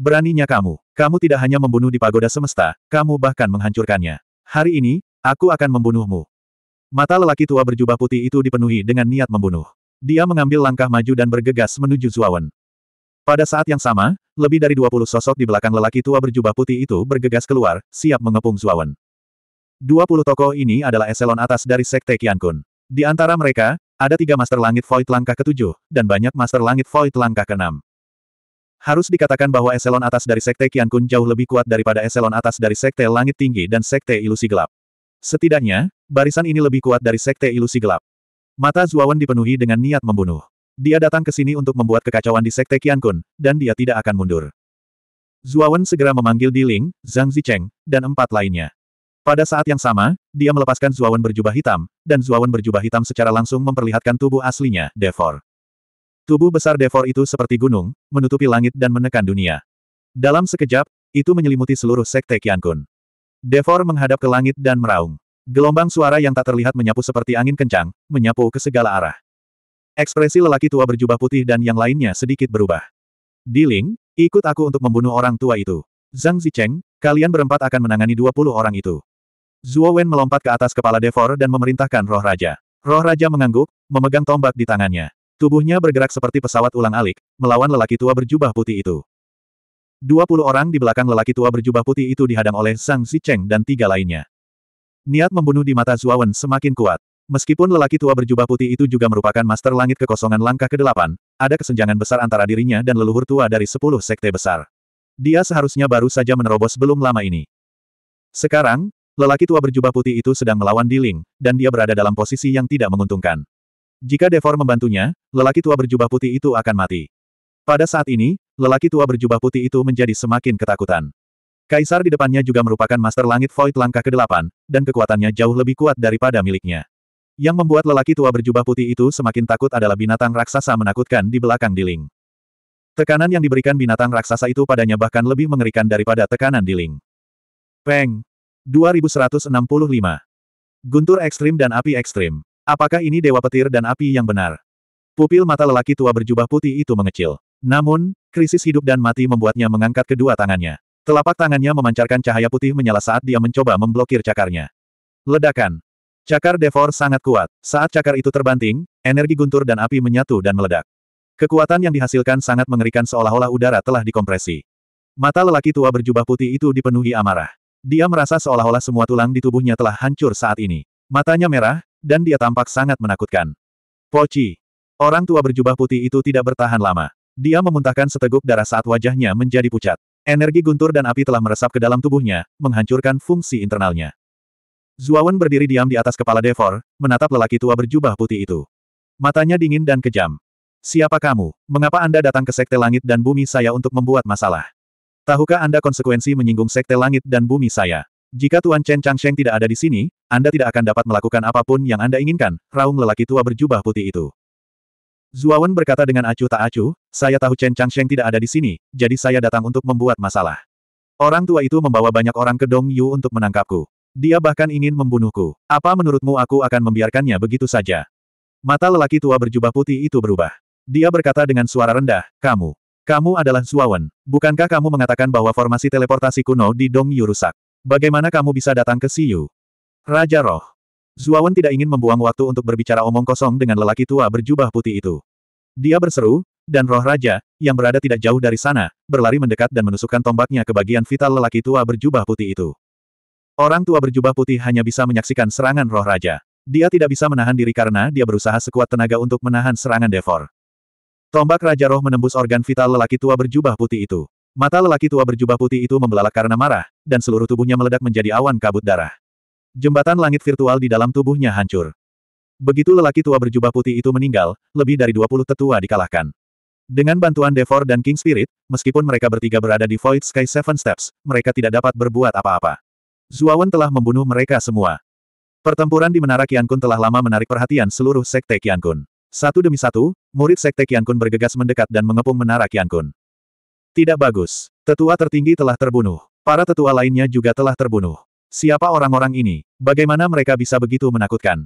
Beraninya kamu, kamu tidak hanya membunuh di pagoda semesta, kamu bahkan menghancurkannya. Hari ini, aku akan membunuhmu. Mata lelaki tua berjubah putih itu dipenuhi dengan niat membunuh. Dia mengambil langkah maju dan bergegas menuju Zuawan. Pada saat yang sama, lebih dari 20 sosok di belakang lelaki tua berjubah putih itu bergegas keluar, siap mengepung Zuawan. 20 tokoh ini adalah eselon atas dari Sekte Qiankun. Di antara mereka, ada tiga Master Langit Void langkah ketujuh, dan banyak Master Langit Void langkah keenam. Harus dikatakan bahwa eselon atas dari Sekte Qiankun jauh lebih kuat daripada eselon atas dari Sekte Langit Tinggi dan Sekte Ilusi Gelap. Setidaknya, barisan ini lebih kuat dari Sekte Ilusi Gelap. Mata Zuawan dipenuhi dengan niat membunuh. Dia datang ke sini untuk membuat kekacauan di Sekte Qiankun, dan dia tidak akan mundur. Zuawan segera memanggil Di Ling, Zhang Zicheng, dan empat lainnya. Pada saat yang sama, dia melepaskan Zuawan berjubah hitam, dan Zuawan berjubah hitam secara langsung memperlihatkan tubuh aslinya, Devor. Tubuh besar Devor itu seperti gunung, menutupi langit dan menekan dunia. Dalam sekejap, itu menyelimuti seluruh sekte Qiankun. Devor menghadap ke langit dan meraung. Gelombang suara yang tak terlihat menyapu seperti angin kencang, menyapu ke segala arah. Ekspresi lelaki tua berjubah putih dan yang lainnya sedikit berubah. Diling, ikut aku untuk membunuh orang tua itu. Zhang Zicheng, kalian berempat akan menangani 20 orang itu. Zuo Wen melompat ke atas kepala Devor dan memerintahkan roh raja. Roh raja mengangguk, memegang tombak di tangannya. Tubuhnya bergerak seperti pesawat ulang-alik, melawan lelaki tua berjubah putih itu. Dua orang di belakang lelaki tua berjubah putih itu dihadang oleh Sang Si Cheng dan tiga lainnya. Niat membunuh di mata Wen semakin kuat. Meskipun lelaki tua berjubah putih itu juga merupakan master langit kekosongan langkah ke-8, ada kesenjangan besar antara dirinya dan leluhur tua dari sepuluh sekte besar. Dia seharusnya baru saja menerobos belum lama ini. Sekarang, Lelaki tua berjubah putih itu sedang melawan Di Ling, dan dia berada dalam posisi yang tidak menguntungkan. Jika Devor membantunya, lelaki tua berjubah putih itu akan mati. Pada saat ini, lelaki tua berjubah putih itu menjadi semakin ketakutan. Kaisar di depannya juga merupakan Master Langit Void langkah ke-8, dan kekuatannya jauh lebih kuat daripada miliknya. Yang membuat lelaki tua berjubah putih itu semakin takut adalah binatang raksasa menakutkan di belakang Diling. Tekanan yang diberikan binatang raksasa itu padanya bahkan lebih mengerikan daripada tekanan Diling. Peng! 2165. Guntur ekstrim dan api ekstrim. Apakah ini dewa petir dan api yang benar? Pupil mata lelaki tua berjubah putih itu mengecil. Namun, krisis hidup dan mati membuatnya mengangkat kedua tangannya. Telapak tangannya memancarkan cahaya putih menyala saat dia mencoba memblokir cakarnya. Ledakan. Cakar Devor sangat kuat. Saat cakar itu terbanting, energi guntur dan api menyatu dan meledak. Kekuatan yang dihasilkan sangat mengerikan seolah-olah udara telah dikompresi. Mata lelaki tua berjubah putih itu dipenuhi amarah. Dia merasa seolah-olah semua tulang di tubuhnya telah hancur saat ini. Matanya merah, dan dia tampak sangat menakutkan. Poci. Orang tua berjubah putih itu tidak bertahan lama. Dia memuntahkan seteguk darah saat wajahnya menjadi pucat. Energi guntur dan api telah meresap ke dalam tubuhnya, menghancurkan fungsi internalnya. Zuawan berdiri diam di atas kepala Devor, menatap lelaki tua berjubah putih itu. Matanya dingin dan kejam. Siapa kamu? Mengapa Anda datang ke Sekte Langit dan Bumi saya untuk membuat masalah? Tahukah Anda konsekuensi menyinggung sekte langit dan bumi saya? Jika Tuan Chen Changsheng tidak ada di sini, Anda tidak akan dapat melakukan apapun yang Anda inginkan, raung lelaki tua berjubah putih itu. Zuawan berkata dengan acuh tak acuh, saya tahu Chen Changsheng tidak ada di sini, jadi saya datang untuk membuat masalah. Orang tua itu membawa banyak orang ke Dong Yu untuk menangkapku. Dia bahkan ingin membunuhku. Apa menurutmu aku akan membiarkannya begitu saja? Mata lelaki tua berjubah putih itu berubah. Dia berkata dengan suara rendah, kamu. Kamu adalah Suawen. Bukankah kamu mengatakan bahwa formasi teleportasi kuno di Dongyu rusak? Bagaimana kamu bisa datang ke Siyu? Raja Roh. Zuawan tidak ingin membuang waktu untuk berbicara omong kosong dengan lelaki tua berjubah putih itu. Dia berseru, dan roh raja, yang berada tidak jauh dari sana, berlari mendekat dan menusukkan tombaknya ke bagian vital lelaki tua berjubah putih itu. Orang tua berjubah putih hanya bisa menyaksikan serangan roh raja. Dia tidak bisa menahan diri karena dia berusaha sekuat tenaga untuk menahan serangan Devor. Tombak Raja Roh menembus organ vital lelaki tua berjubah putih itu. Mata lelaki tua berjubah putih itu membelalak karena marah, dan seluruh tubuhnya meledak menjadi awan kabut darah. Jembatan langit virtual di dalam tubuhnya hancur. Begitu lelaki tua berjubah putih itu meninggal, lebih dari 20 tetua dikalahkan. Dengan bantuan Devor dan King Spirit, meskipun mereka bertiga berada di Void Sky Seven Steps, mereka tidak dapat berbuat apa-apa. Zuawan telah membunuh mereka semua. Pertempuran di Menara Qiankun telah lama menarik perhatian seluruh Sekte Qiankun. Satu demi satu, murid Sekte Kun bergegas mendekat dan mengepung menara Kun. Tidak bagus. Tetua tertinggi telah terbunuh. Para tetua lainnya juga telah terbunuh. Siapa orang-orang ini? Bagaimana mereka bisa begitu menakutkan?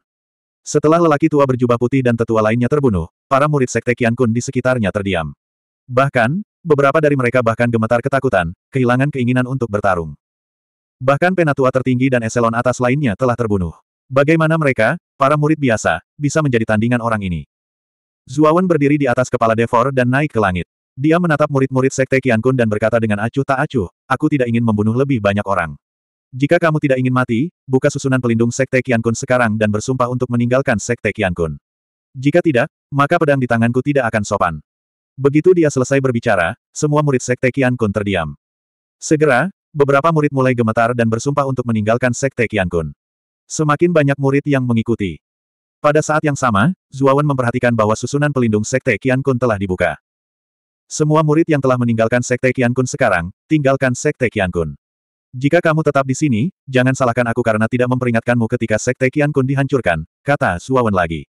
Setelah lelaki tua berjubah putih dan tetua lainnya terbunuh, para murid Sekte Kun di sekitarnya terdiam. Bahkan, beberapa dari mereka bahkan gemetar ketakutan, kehilangan keinginan untuk bertarung. Bahkan penatua tertinggi dan eselon atas lainnya telah terbunuh. Bagaimana mereka, para murid biasa, bisa menjadi tandingan orang ini? Zuawan berdiri di atas kepala Devor dan naik ke langit. Dia menatap murid-murid Sekte Qiankun dan berkata dengan acuh tak acuh, aku tidak ingin membunuh lebih banyak orang. Jika kamu tidak ingin mati, buka susunan pelindung Sekte Qiankun sekarang dan bersumpah untuk meninggalkan Sekte Qiankun. Jika tidak, maka pedang di tanganku tidak akan sopan. Begitu dia selesai berbicara, semua murid Sekte Qiankun terdiam. Segera, beberapa murid mulai gemetar dan bersumpah untuk meninggalkan Sekte Qiankun. Semakin banyak murid yang mengikuti. Pada saat yang sama, Zuawan memperhatikan bahwa susunan pelindung Sekte Qian Kun telah dibuka. Semua murid yang telah meninggalkan Sekte Qian Kun sekarang, tinggalkan Sekte Qian Kun. Jika kamu tetap di sini, jangan salahkan aku karena tidak memperingatkanmu ketika Sekte Qian Kun dihancurkan, kata Zuawan lagi.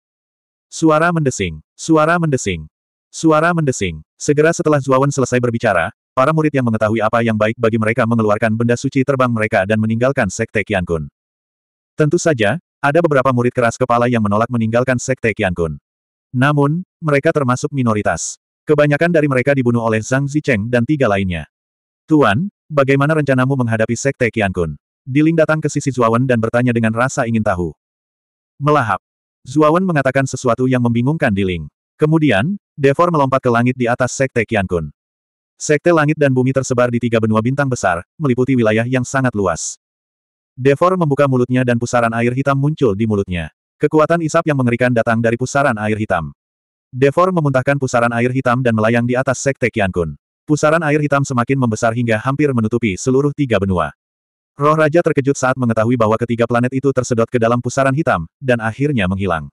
Suara mendesing, suara mendesing, suara mendesing. Segera setelah Zuawan selesai berbicara, Para murid yang mengetahui apa yang baik bagi mereka mengeluarkan benda suci terbang mereka dan meninggalkan Sekte Kun. Tentu saja, ada beberapa murid keras kepala yang menolak meninggalkan Sekte Qiankun. Namun, mereka termasuk minoritas. Kebanyakan dari mereka dibunuh oleh Zhang Zicheng dan tiga lainnya. Tuan, bagaimana rencanamu menghadapi Sekte Qiankun? Diling datang ke sisi Zuawan dan bertanya dengan rasa ingin tahu. Melahap. Zuawan mengatakan sesuatu yang membingungkan Diling. Kemudian, Devor melompat ke langit di atas Sekte Qiankun. Sekte langit dan bumi tersebar di tiga benua bintang besar, meliputi wilayah yang sangat luas. Devor membuka mulutnya dan pusaran air hitam muncul di mulutnya. Kekuatan isap yang mengerikan datang dari pusaran air hitam. Devor memuntahkan pusaran air hitam dan melayang di atas sekte Kiankun. Pusaran air hitam semakin membesar hingga hampir menutupi seluruh tiga benua. Roh Raja terkejut saat mengetahui bahwa ketiga planet itu tersedot ke dalam pusaran hitam, dan akhirnya menghilang.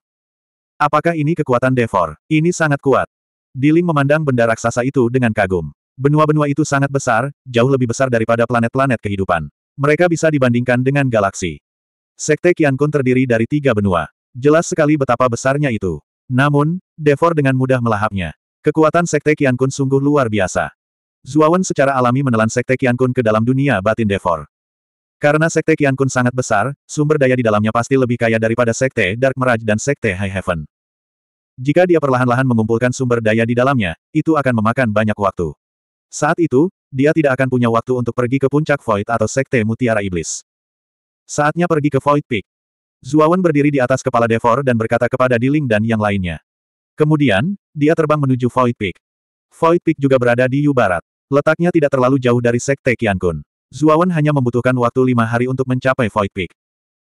Apakah ini kekuatan Devor? Ini sangat kuat. Diling memandang benda raksasa itu dengan kagum. Benua-benua itu sangat besar, jauh lebih besar daripada planet-planet kehidupan. Mereka bisa dibandingkan dengan galaksi. Sekte Qiankun Kun terdiri dari tiga benua. Jelas sekali betapa besarnya itu. Namun, Devor dengan mudah melahapnya. Kekuatan Sekte Qiankun Kun sungguh luar biasa. Zuawan secara alami menelan Sekte Qiankun Kun ke dalam dunia batin Devor. Karena Sekte Qiankun Kun sangat besar, sumber daya di dalamnya pasti lebih kaya daripada Sekte Dark Mirage dan Sekte High Heaven. Jika dia perlahan-lahan mengumpulkan sumber daya di dalamnya, itu akan memakan banyak waktu. Saat itu, dia tidak akan punya waktu untuk pergi ke puncak Void atau Sekte Mutiara Iblis. Saatnya pergi ke Void Peak. Zuawan berdiri di atas kepala Devor dan berkata kepada Diling dan yang lainnya. Kemudian, dia terbang menuju Void Peak. Void Peak juga berada di Yu Barat. Letaknya tidak terlalu jauh dari Sekte Qiankun. Kun. Zuawan hanya membutuhkan waktu lima hari untuk mencapai Void Peak.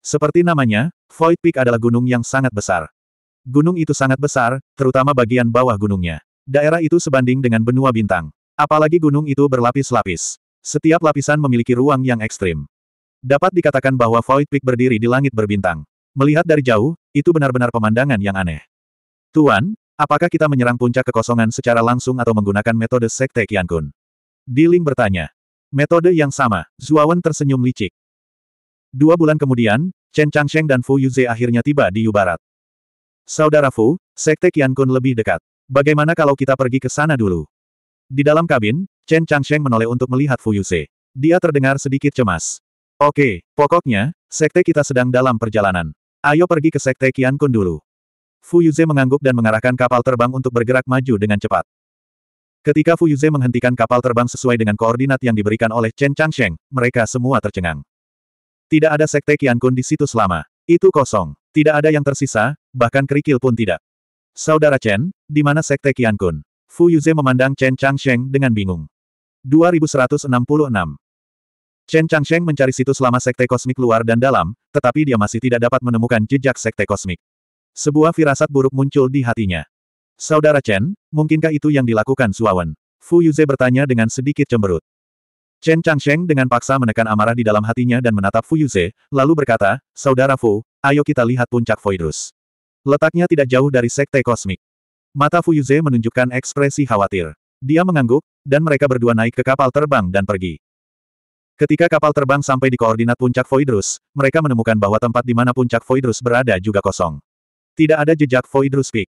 Seperti namanya, Void Peak adalah gunung yang sangat besar. Gunung itu sangat besar, terutama bagian bawah gunungnya. Daerah itu sebanding dengan benua bintang. Apalagi gunung itu berlapis-lapis. Setiap lapisan memiliki ruang yang ekstrim. Dapat dikatakan bahwa Void Peak berdiri di langit berbintang. Melihat dari jauh, itu benar-benar pemandangan yang aneh. Tuan, apakah kita menyerang puncak kekosongan secara langsung atau menggunakan metode Sekte Kian Kun? Diling bertanya. Metode yang sama, Zuawan tersenyum licik. Dua bulan kemudian, Chen Changsheng dan Fu Yuze akhirnya tiba di Yubarat. Barat. Saudara Fu, Sekte Kian lebih dekat. Bagaimana kalau kita pergi ke sana dulu? Di dalam kabin, Chen Changsheng menoleh untuk melihat Fu Yuse. Dia terdengar sedikit cemas. Oke, pokoknya, sekte kita sedang dalam perjalanan. Ayo pergi ke sekte Qian Kun dulu. Fu Yuse mengangguk dan mengarahkan kapal terbang untuk bergerak maju dengan cepat. Ketika Fu Yuse menghentikan kapal terbang sesuai dengan koordinat yang diberikan oleh Chen Changsheng, mereka semua tercengang. Tidak ada sekte Qian Kun di situ selama. Itu kosong. Tidak ada yang tersisa, bahkan kerikil pun tidak. Saudara Chen, di mana sekte Qian Kun? Fu Yuze memandang Chen Changsheng dengan bingung. 2166. Chen Changsheng mencari situs selama Sekte Kosmik luar dan dalam, tetapi dia masih tidak dapat menemukan jejak Sekte Kosmik. Sebuah firasat buruk muncul di hatinya. Saudara Chen, mungkinkah itu yang dilakukan Suawen? Fu Yuze bertanya dengan sedikit cemberut. Chen Changsheng dengan paksa menekan amarah di dalam hatinya dan menatap Fu Yuze, lalu berkata, Saudara Fu, ayo kita lihat puncak Voidrus. Letaknya tidak jauh dari Sekte Kosmik. Mata Fuyuze menunjukkan ekspresi khawatir. Dia mengangguk, dan mereka berdua naik ke kapal terbang dan pergi. Ketika kapal terbang sampai di koordinat puncak Voidrus, mereka menemukan bahwa tempat di mana puncak Voidrus berada juga kosong. Tidak ada jejak Voidrus Peak.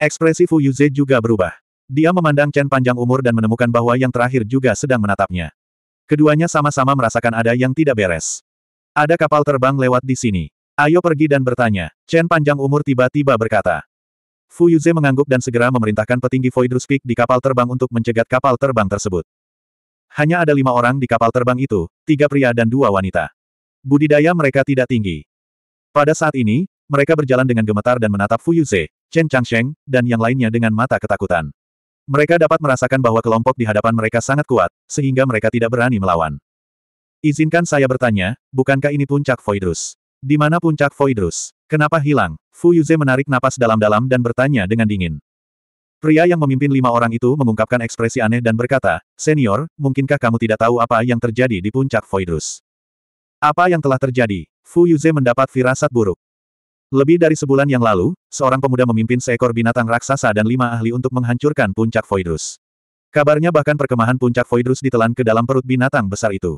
Ekspresi Fuyuze juga berubah. Dia memandang Chen panjang umur dan menemukan bahwa yang terakhir juga sedang menatapnya. Keduanya sama-sama merasakan ada yang tidak beres. Ada kapal terbang lewat di sini. Ayo pergi dan bertanya. Chen panjang umur tiba-tiba berkata. Fu Yuze mengangguk dan segera memerintahkan petinggi Voidrus Peak di kapal terbang untuk mencegat kapal terbang tersebut. Hanya ada lima orang di kapal terbang itu, tiga pria dan dua wanita. Budidaya mereka tidak tinggi. Pada saat ini, mereka berjalan dengan gemetar dan menatap Fu Yuze, Chen Changsheng, dan yang lainnya dengan mata ketakutan. Mereka dapat merasakan bahwa kelompok di hadapan mereka sangat kuat, sehingga mereka tidak berani melawan. Izinkan saya bertanya, bukankah ini puncak Voidrus? Di mana puncak Voidrus? Kenapa hilang? Fu Yuze menarik napas dalam-dalam dan bertanya dengan dingin. Pria yang memimpin lima orang itu mengungkapkan ekspresi aneh dan berkata, Senior, mungkinkah kamu tidak tahu apa yang terjadi di puncak Voidrus? Apa yang telah terjadi? Fu Yuze mendapat firasat buruk. Lebih dari sebulan yang lalu, seorang pemuda memimpin seekor binatang raksasa dan lima ahli untuk menghancurkan puncak Voidrus. Kabarnya bahkan perkemahan puncak Voidrus ditelan ke dalam perut binatang besar itu.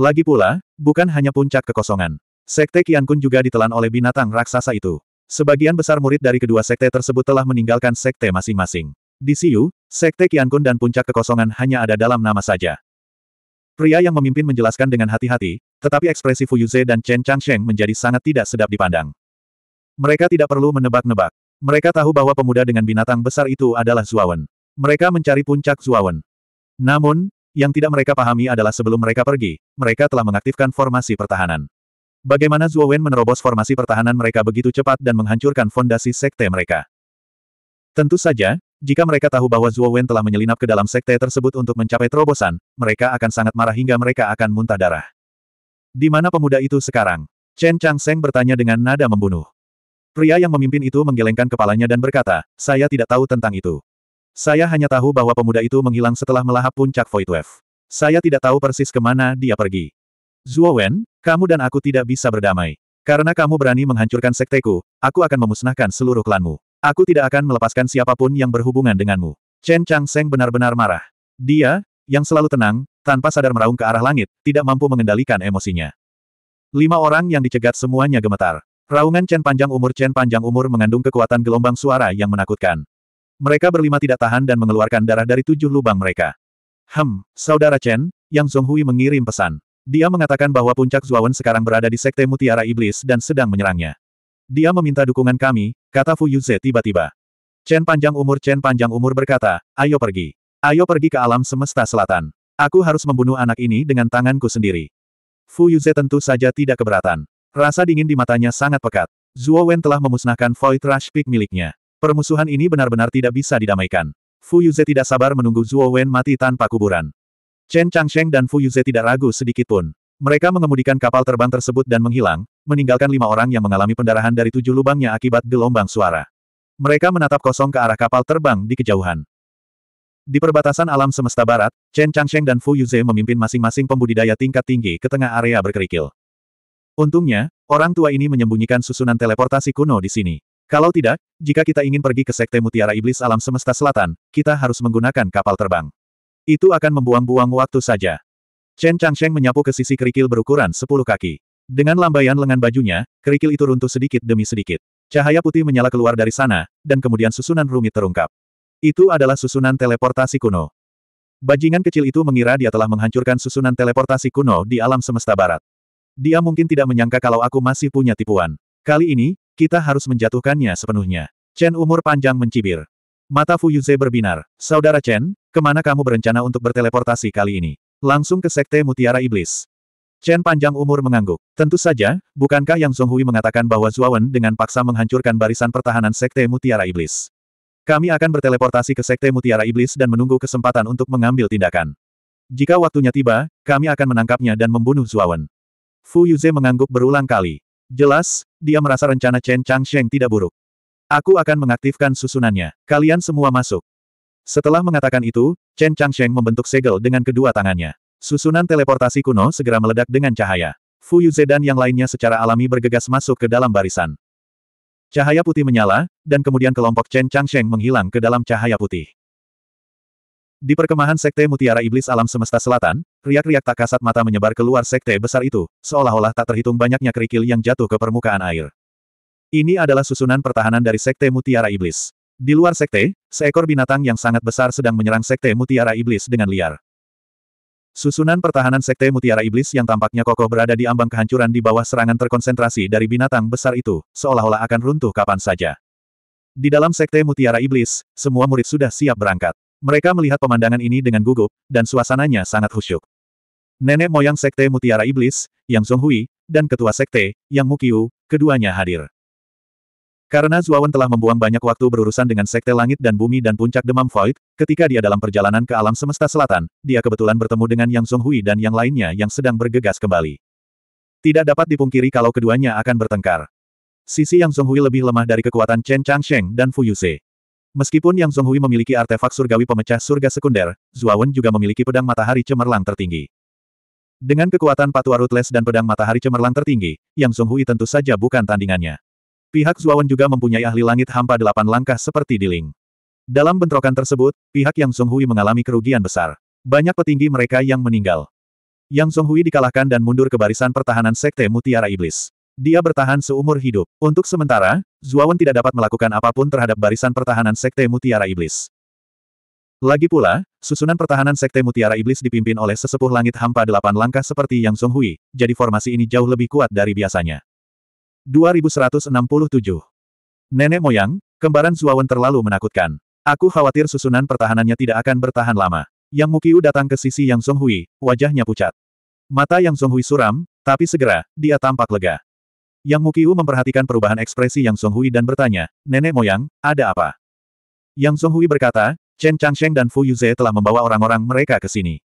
Lagi pula, bukan hanya puncak kekosongan. Sekte Kian Kun juga ditelan oleh binatang raksasa itu. Sebagian besar murid dari kedua sekte tersebut telah meninggalkan sekte masing-masing. Di Siu, sekte Kian Kun dan puncak kekosongan hanya ada dalam nama saja. Pria yang memimpin menjelaskan dengan hati-hati, tetapi ekspresi Fu Fuyuze dan Chen Changsheng menjadi sangat tidak sedap dipandang. Mereka tidak perlu menebak-nebak. Mereka tahu bahwa pemuda dengan binatang besar itu adalah Zuawan. Mereka mencari puncak Zuawan. Namun, yang tidak mereka pahami adalah sebelum mereka pergi, mereka telah mengaktifkan formasi pertahanan. Bagaimana Zhuo Wen menerobos formasi pertahanan mereka begitu cepat dan menghancurkan fondasi sekte mereka? Tentu saja, jika mereka tahu bahwa Zhuo Wen telah menyelinap ke dalam sekte tersebut untuk mencapai terobosan, mereka akan sangat marah hingga mereka akan muntah darah. Di mana pemuda itu sekarang? Chen Chang Seng bertanya dengan nada membunuh. Pria yang memimpin itu menggelengkan kepalanya dan berkata, saya tidak tahu tentang itu. Saya hanya tahu bahwa pemuda itu menghilang setelah melahap puncak Void Wave. Saya tidak tahu persis kemana dia pergi. Zhuo Wen, kamu dan aku tidak bisa berdamai. Karena kamu berani menghancurkan sekteku, aku akan memusnahkan seluruh klanmu. Aku tidak akan melepaskan siapapun yang berhubungan denganmu. Chen Changseng benar-benar marah. Dia, yang selalu tenang, tanpa sadar meraung ke arah langit, tidak mampu mengendalikan emosinya. Lima orang yang dicegat semuanya gemetar. Raungan Chen panjang umur Chen panjang umur mengandung kekuatan gelombang suara yang menakutkan. Mereka berlima tidak tahan dan mengeluarkan darah dari tujuh lubang mereka. Hem, Saudara Chen, Yang Zonghui mengirim pesan. Dia mengatakan bahwa puncak Zuawan sekarang berada di Sekte Mutiara Iblis dan sedang menyerangnya. Dia meminta dukungan kami, kata Fu Yuze tiba-tiba. Chen panjang umur Chen panjang umur berkata, ayo pergi. Ayo pergi ke alam semesta selatan. Aku harus membunuh anak ini dengan tanganku sendiri. Fu Yuze tentu saja tidak keberatan. Rasa dingin di matanya sangat pekat. Zuo Wen telah memusnahkan Void Rush Peak miliknya. Permusuhan ini benar-benar tidak bisa didamaikan. Fu Yuze tidak sabar menunggu Zuo Wen mati tanpa kuburan. Chen Changsheng dan Fu Yuze tidak ragu sedikitpun. Mereka mengemudikan kapal terbang tersebut dan menghilang, meninggalkan lima orang yang mengalami pendarahan dari tujuh lubangnya akibat gelombang suara. Mereka menatap kosong ke arah kapal terbang di kejauhan. Di perbatasan alam semesta barat, Chen Changsheng dan Fu Yuze memimpin masing-masing pembudidaya tingkat tinggi ke tengah area berkerikil. Untungnya, orang tua ini menyembunyikan susunan teleportasi kuno di sini. Kalau tidak, jika kita ingin pergi ke Sekte Mutiara Iblis Alam Semesta Selatan, kita harus menggunakan kapal terbang. Itu akan membuang-buang waktu saja. Chen Changsheng menyapu ke sisi kerikil berukuran 10 kaki. Dengan lambaian lengan bajunya, kerikil itu runtuh sedikit demi sedikit. Cahaya putih menyala keluar dari sana, dan kemudian susunan rumit terungkap. Itu adalah susunan teleportasi kuno. Bajingan kecil itu mengira dia telah menghancurkan susunan teleportasi kuno di alam semesta barat. Dia mungkin tidak menyangka kalau aku masih punya tipuan. Kali ini, kita harus menjatuhkannya sepenuhnya. Chen umur panjang mencibir. Mata Fu Yuze berbinar. Saudara Chen, Kemana kamu berencana untuk berteleportasi kali ini? Langsung ke Sekte Mutiara Iblis. Chen panjang umur mengangguk. Tentu saja, bukankah Yang Zhonghui mengatakan bahwa Zuawan dengan paksa menghancurkan barisan pertahanan Sekte Mutiara Iblis? Kami akan berteleportasi ke Sekte Mutiara Iblis dan menunggu kesempatan untuk mengambil tindakan. Jika waktunya tiba, kami akan menangkapnya dan membunuh Zuawan. Fu Yuze mengangguk berulang kali. Jelas, dia merasa rencana Chen Changsheng tidak buruk. Aku akan mengaktifkan susunannya. Kalian semua masuk. Setelah mengatakan itu, Chen Changsheng membentuk segel dengan kedua tangannya. Susunan teleportasi kuno segera meledak dengan cahaya. Fu Yuze dan yang lainnya secara alami bergegas masuk ke dalam barisan. Cahaya putih menyala, dan kemudian kelompok Chen Changsheng menghilang ke dalam cahaya putih. Di perkemahan Sekte Mutiara Iblis Alam Semesta Selatan, riak-riak tak kasat mata menyebar keluar sekte besar itu, seolah-olah tak terhitung banyaknya kerikil yang jatuh ke permukaan air. Ini adalah susunan pertahanan dari Sekte Mutiara Iblis. Di luar sekte, seekor binatang yang sangat besar sedang menyerang sekte Mutiara Iblis dengan liar. Susunan pertahanan sekte Mutiara Iblis yang tampaknya kokoh berada di ambang kehancuran di bawah serangan terkonsentrasi dari binatang besar itu, seolah-olah akan runtuh kapan saja. Di dalam sekte Mutiara Iblis, semua murid sudah siap berangkat. Mereka melihat pemandangan ini dengan gugup, dan suasananya sangat khusyuk. Nenek moyang sekte Mutiara Iblis, Yang Zhonghui, dan ketua sekte, Yang Mukiu, keduanya hadir. Karena Zuawan telah membuang banyak waktu berurusan dengan Sekte Langit dan Bumi dan Puncak Demam Void, ketika dia dalam perjalanan ke alam semesta selatan, dia kebetulan bertemu dengan Yang Hui dan yang lainnya yang sedang bergegas kembali. Tidak dapat dipungkiri kalau keduanya akan bertengkar. Sisi Yang Hui lebih lemah dari kekuatan Chen Changsheng dan Fu Yuse. Meskipun Yang Hui memiliki artefak surgawi pemecah surga sekunder, Zuawan juga memiliki pedang matahari cemerlang tertinggi. Dengan kekuatan Patu Arutles dan pedang matahari cemerlang tertinggi, Yang Hui tentu saja bukan tandingannya. Pihak Zuawan juga mempunyai ahli langit hampa delapan langkah seperti di Ling. Dalam bentrokan tersebut, pihak Yang Songhui mengalami kerugian besar. Banyak petinggi mereka yang meninggal. Yang Songhui dikalahkan dan mundur ke barisan pertahanan Sekte Mutiara Iblis. Dia bertahan seumur hidup. Untuk sementara, Zuawan tidak dapat melakukan apapun terhadap barisan pertahanan Sekte Mutiara Iblis. Lagi pula, susunan pertahanan Sekte Mutiara Iblis dipimpin oleh sesepuh langit hampa delapan langkah seperti Yang Songhui, jadi formasi ini jauh lebih kuat dari biasanya. 2167. Nenek moyang, kembaran Zuawan terlalu menakutkan. Aku khawatir susunan pertahanannya tidak akan bertahan lama. Yang Mukiu datang ke sisi Yang Songhui, wajahnya pucat. Mata Yang Songhui suram, tapi segera, dia tampak lega. Yang Mukiu memperhatikan perubahan ekspresi Yang Songhui dan bertanya, Nenek moyang, ada apa? Yang Songhui berkata, Chen Changsheng dan Fu Yuze telah membawa orang-orang mereka ke sini.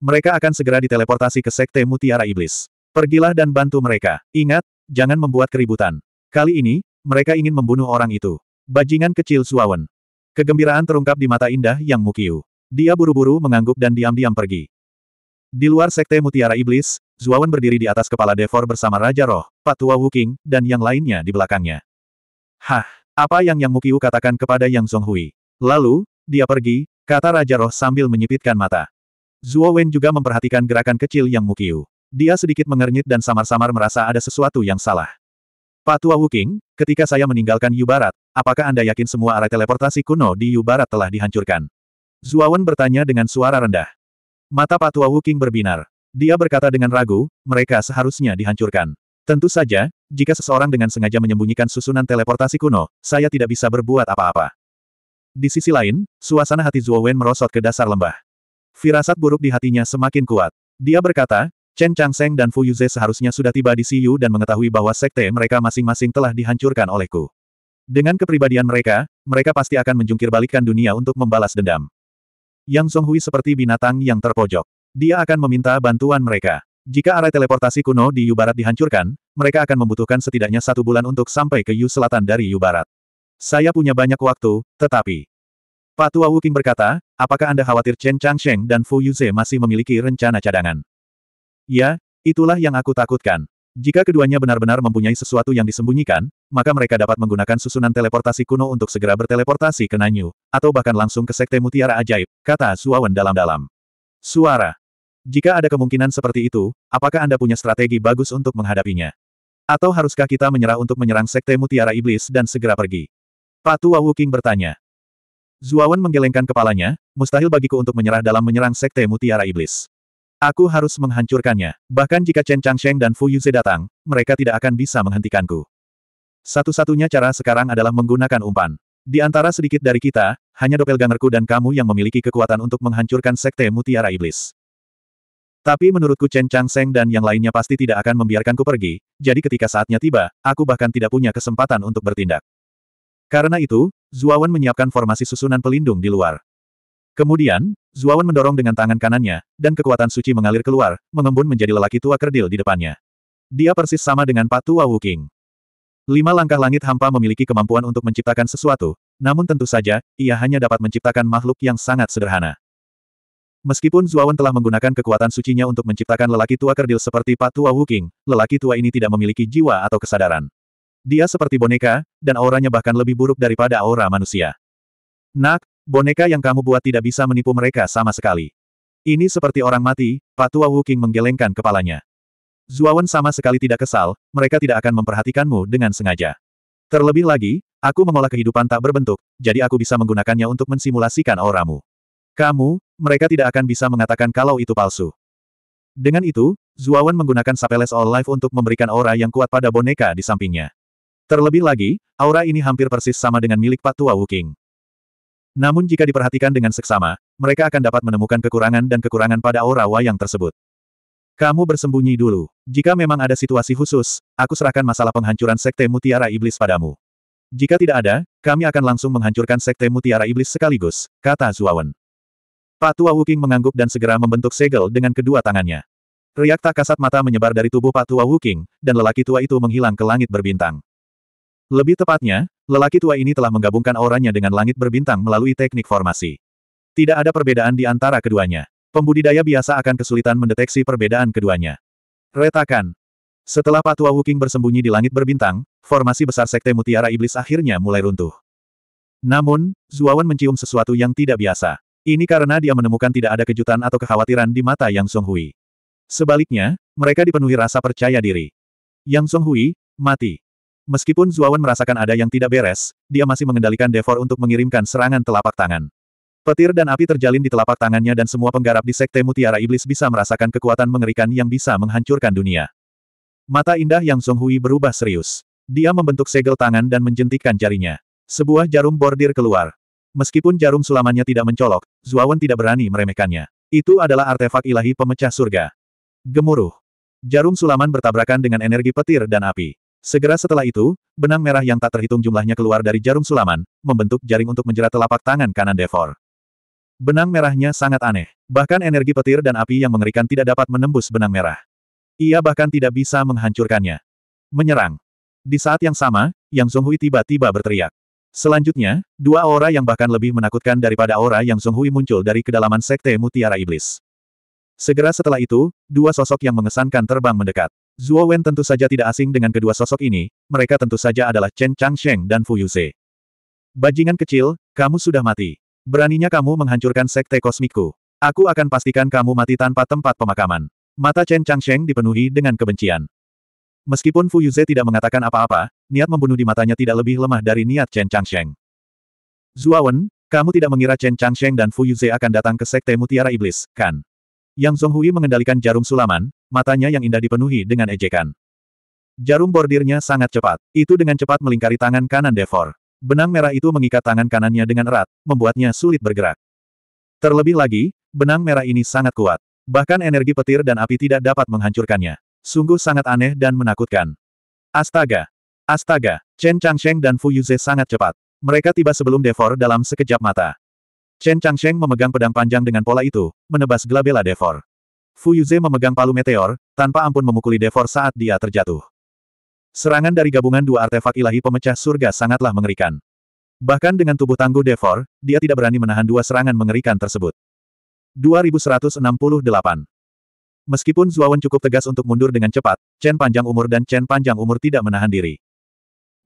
Mereka akan segera diteleportasi ke Sekte Mutiara Iblis. Pergilah dan bantu mereka. Ingat, Jangan membuat keributan. Kali ini, mereka ingin membunuh orang itu. Bajingan kecil Suawen. Kegembiraan terungkap di mata indah yang Mukiu. Dia buru-buru mengangguk dan diam-diam pergi. Di luar Sekte Mutiara Iblis, Zuawan berdiri di atas kepala Devor bersama Raja Roh, Patua Wuking, dan yang lainnya di belakangnya. Hah, apa yang Yang Mukiu katakan kepada Yang Zonghui? Lalu, dia pergi, kata Raja Roh sambil menyipitkan mata. Zuawan juga memperhatikan gerakan kecil Yang Mukiu. Dia sedikit mengernyit dan samar-samar merasa ada sesuatu yang salah. Pak Tua Wuking, ketika saya meninggalkan Yu Barat, apakah Anda yakin semua arah teleportasi kuno di Yu Barat telah dihancurkan? Zuawan bertanya dengan suara rendah. Mata Pak Tua Wuking berbinar. Dia berkata dengan ragu, mereka seharusnya dihancurkan. Tentu saja, jika seseorang dengan sengaja menyembunyikan susunan teleportasi kuno, saya tidak bisa berbuat apa-apa. Di sisi lain, suasana hati Zuo Wen merosot ke dasar lembah. Firasat buruk di hatinya semakin kuat. Dia berkata, Chen Changseng dan Fu Yuze seharusnya sudah tiba di Siyu dan mengetahui bahwa sekte mereka masing-masing telah dihancurkan olehku. Dengan kepribadian mereka, mereka pasti akan menjungkir dunia untuk membalas dendam. Yang Songhui seperti binatang yang terpojok. Dia akan meminta bantuan mereka. Jika arai teleportasi kuno di Yu Barat dihancurkan, mereka akan membutuhkan setidaknya satu bulan untuk sampai ke Yu Selatan dari Yu Barat. Saya punya banyak waktu, tetapi... Pak Tua Wuking berkata, apakah Anda khawatir Chen Changsheng dan Fu Yuze masih memiliki rencana cadangan? Ya, itulah yang aku takutkan. Jika keduanya benar-benar mempunyai sesuatu yang disembunyikan, maka mereka dapat menggunakan susunan teleportasi kuno untuk segera berteleportasi ke Nanyu, atau bahkan langsung ke Sekte Mutiara Ajaib, kata Suawan dalam-dalam. Suara. Jika ada kemungkinan seperti itu, apakah Anda punya strategi bagus untuk menghadapinya? Atau haruskah kita menyerah untuk menyerang Sekte Mutiara Iblis dan segera pergi? Patua Wuking bertanya. Zuawan menggelengkan kepalanya, mustahil bagiku untuk menyerah dalam menyerang Sekte Mutiara Iblis. Aku harus menghancurkannya. Bahkan jika Chen Changsheng dan Fu Yuze datang, mereka tidak akan bisa menghentikanku. Satu-satunya cara sekarang adalah menggunakan umpan. Di antara sedikit dari kita, hanya doppelgangerku dan kamu yang memiliki kekuatan untuk menghancurkan sekte mutiara iblis. Tapi menurutku Chen Changsheng dan yang lainnya pasti tidak akan membiarkanku pergi, jadi ketika saatnya tiba, aku bahkan tidak punya kesempatan untuk bertindak. Karena itu, Zuawan menyiapkan formasi susunan pelindung di luar. Kemudian, Zuawan mendorong dengan tangan kanannya, dan kekuatan suci mengalir keluar, mengembun menjadi lelaki tua kerdil di depannya. Dia persis sama dengan Patu Wuking. Lima langkah langit hampa memiliki kemampuan untuk menciptakan sesuatu, namun tentu saja, ia hanya dapat menciptakan makhluk yang sangat sederhana. Meskipun Zuawan telah menggunakan kekuatan sucinya untuk menciptakan lelaki tua kerdil seperti Patu Wuking, lelaki tua ini tidak memiliki jiwa atau kesadaran. Dia seperti boneka, dan auranya bahkan lebih buruk daripada aura manusia. Nak, Boneka yang kamu buat tidak bisa menipu mereka sama sekali. Ini seperti orang mati, Patua Wuking menggelengkan kepalanya. Zuawan sama sekali tidak kesal, mereka tidak akan memperhatikanmu dengan sengaja. Terlebih lagi, aku mengolah kehidupan tak berbentuk, jadi aku bisa menggunakannya untuk mensimulasikan auramu. Kamu, mereka tidak akan bisa mengatakan kalau itu palsu. Dengan itu, Zuawan menggunakan Sapeles All Life untuk memberikan aura yang kuat pada boneka di sampingnya. Terlebih lagi, aura ini hampir persis sama dengan milik Patua Wuking. Namun jika diperhatikan dengan seksama, mereka akan dapat menemukan kekurangan dan kekurangan pada aura wayang tersebut. Kamu bersembunyi dulu. Jika memang ada situasi khusus, aku serahkan masalah penghancuran Sekte Mutiara Iblis padamu. Jika tidak ada, kami akan langsung menghancurkan Sekte Mutiara Iblis sekaligus, kata Zuawan. Pak Tua Wuking mengangguk dan segera membentuk segel dengan kedua tangannya. Riak tak kasat mata menyebar dari tubuh Pak Tua Wuking, dan lelaki tua itu menghilang ke langit berbintang. Lebih tepatnya, lelaki tua ini telah menggabungkan auranya dengan langit berbintang melalui teknik formasi. Tidak ada perbedaan di antara keduanya. Pembudidaya biasa akan kesulitan mendeteksi perbedaan keduanya. Retakan. Setelah Patua Wuking bersembunyi di langit berbintang, formasi besar Sekte Mutiara Iblis akhirnya mulai runtuh. Namun, Zuawan mencium sesuatu yang tidak biasa. Ini karena dia menemukan tidak ada kejutan atau kekhawatiran di mata Yang Songhui. Sebaliknya, mereka dipenuhi rasa percaya diri. Yang Songhui, mati. Meskipun Zuawan merasakan ada yang tidak beres, dia masih mengendalikan Devor untuk mengirimkan serangan telapak tangan. Petir dan api terjalin di telapak tangannya dan semua penggarap di Sekte Mutiara Iblis bisa merasakan kekuatan mengerikan yang bisa menghancurkan dunia. Mata indah Yang Songhui berubah serius. Dia membentuk segel tangan dan menjentikkan jarinya. Sebuah jarum bordir keluar. Meskipun jarum sulamannya tidak mencolok, Zuawan tidak berani meremehkannya. Itu adalah artefak ilahi pemecah surga. Gemuruh. Jarum sulaman bertabrakan dengan energi petir dan api. Segera setelah itu, benang merah yang tak terhitung jumlahnya keluar dari jarum sulaman, membentuk jaring untuk menjerat telapak tangan kanan Devor. Benang merahnya sangat aneh. Bahkan energi petir dan api yang mengerikan tidak dapat menembus benang merah. Ia bahkan tidak bisa menghancurkannya. Menyerang. Di saat yang sama, Yang Zhonghui tiba-tiba berteriak. Selanjutnya, dua aura yang bahkan lebih menakutkan daripada aura Yang Zhonghui muncul dari kedalaman Sekte Mutiara Iblis. Segera setelah itu, dua sosok yang mengesankan terbang mendekat. Zuo Wen tentu saja tidak asing dengan kedua sosok ini, mereka tentu saja adalah Chen Changsheng dan Fu Yuse. Bajingan kecil, kamu sudah mati. Beraninya kamu menghancurkan sekte kosmikku. Aku akan pastikan kamu mati tanpa tempat pemakaman. Mata Chen Changsheng dipenuhi dengan kebencian. Meskipun Fu Yuze tidak mengatakan apa-apa, niat membunuh di matanya tidak lebih lemah dari niat Chen Changsheng. Wen, kamu tidak mengira Chen Changsheng dan Fu Yuze akan datang ke sekte Mutiara Iblis, kan? Yang Zhonghui mengendalikan jarum sulaman, matanya yang indah dipenuhi dengan ejekan. Jarum bordirnya sangat cepat, itu dengan cepat melingkari tangan kanan Devor. Benang merah itu mengikat tangan kanannya dengan erat, membuatnya sulit bergerak. Terlebih lagi, benang merah ini sangat kuat. Bahkan energi petir dan api tidak dapat menghancurkannya. Sungguh sangat aneh dan menakutkan. Astaga! Astaga! Chen Changsheng dan Fu Yuze sangat cepat. Mereka tiba sebelum Devor dalam sekejap mata. Chen Changsheng memegang pedang panjang dengan pola itu, menebas Glabella Devor. Fu Yuze memegang palu meteor, tanpa ampun memukuli Devor saat dia terjatuh. Serangan dari gabungan dua artefak ilahi pemecah surga sangatlah mengerikan. Bahkan dengan tubuh tangguh Devor, dia tidak berani menahan dua serangan mengerikan tersebut. 2168 Meskipun Zuawan cukup tegas untuk mundur dengan cepat, Chen panjang umur dan Chen panjang umur tidak menahan diri.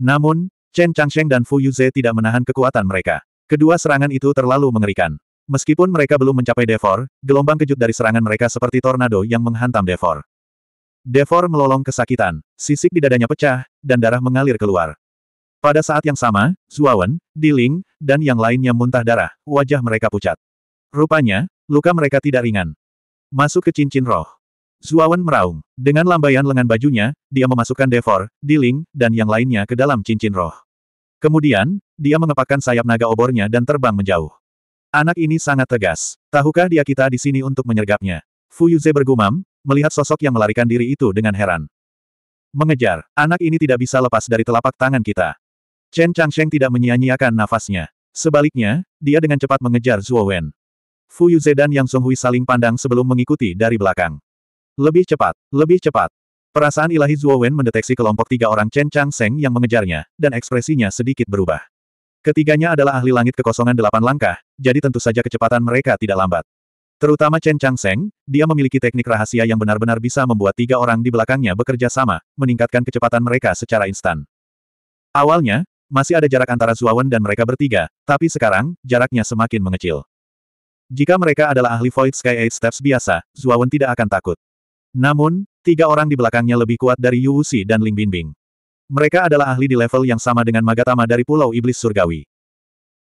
Namun, Chen Changsheng dan Fu Yuze tidak menahan kekuatan mereka. Kedua serangan itu terlalu mengerikan. Meskipun mereka belum mencapai Devor, gelombang kejut dari serangan mereka seperti tornado yang menghantam Devor. Devor melolong kesakitan, sisik di dadanya pecah, dan darah mengalir keluar. Pada saat yang sama, Zuawan, Diling, dan yang lainnya muntah darah, wajah mereka pucat. Rupanya, luka mereka tidak ringan. Masuk ke cincin roh. Zuawan meraung. Dengan lambaian lengan bajunya, dia memasukkan Devor, Diling, dan yang lainnya ke dalam cincin roh. Kemudian, dia mengepakkan sayap naga obornya dan terbang menjauh. Anak ini sangat tegas. Tahukah dia kita di sini untuk menyergapnya? Fu Yuze bergumam, melihat sosok yang melarikan diri itu dengan heran. Mengejar, anak ini tidak bisa lepas dari telapak tangan kita. Chen Changsheng tidak menyia-nyiakan nafasnya. Sebaliknya, dia dengan cepat mengejar Zhuo Wen. Fu Yuze dan Yang Songhui saling pandang sebelum mengikuti dari belakang. Lebih cepat, lebih cepat. Perasaan ilahi Zhuo Wen mendeteksi kelompok tiga orang Chen Changsheng yang mengejarnya, dan ekspresinya sedikit berubah. Ketiganya adalah ahli langit kekosongan delapan langkah, jadi tentu saja kecepatan mereka tidak lambat. Terutama Chen Changseng, dia memiliki teknik rahasia yang benar-benar bisa membuat tiga orang di belakangnya bekerja sama, meningkatkan kecepatan mereka secara instan. Awalnya, masih ada jarak antara Zuawan dan mereka bertiga, tapi sekarang, jaraknya semakin mengecil. Jika mereka adalah ahli Void Sky Eight Steps biasa, Zuawan tidak akan takut. Namun, tiga orang di belakangnya lebih kuat dari Yu Wuxi dan Ling Binbing. Mereka adalah ahli di level yang sama dengan Magatama dari Pulau Iblis Surgawi.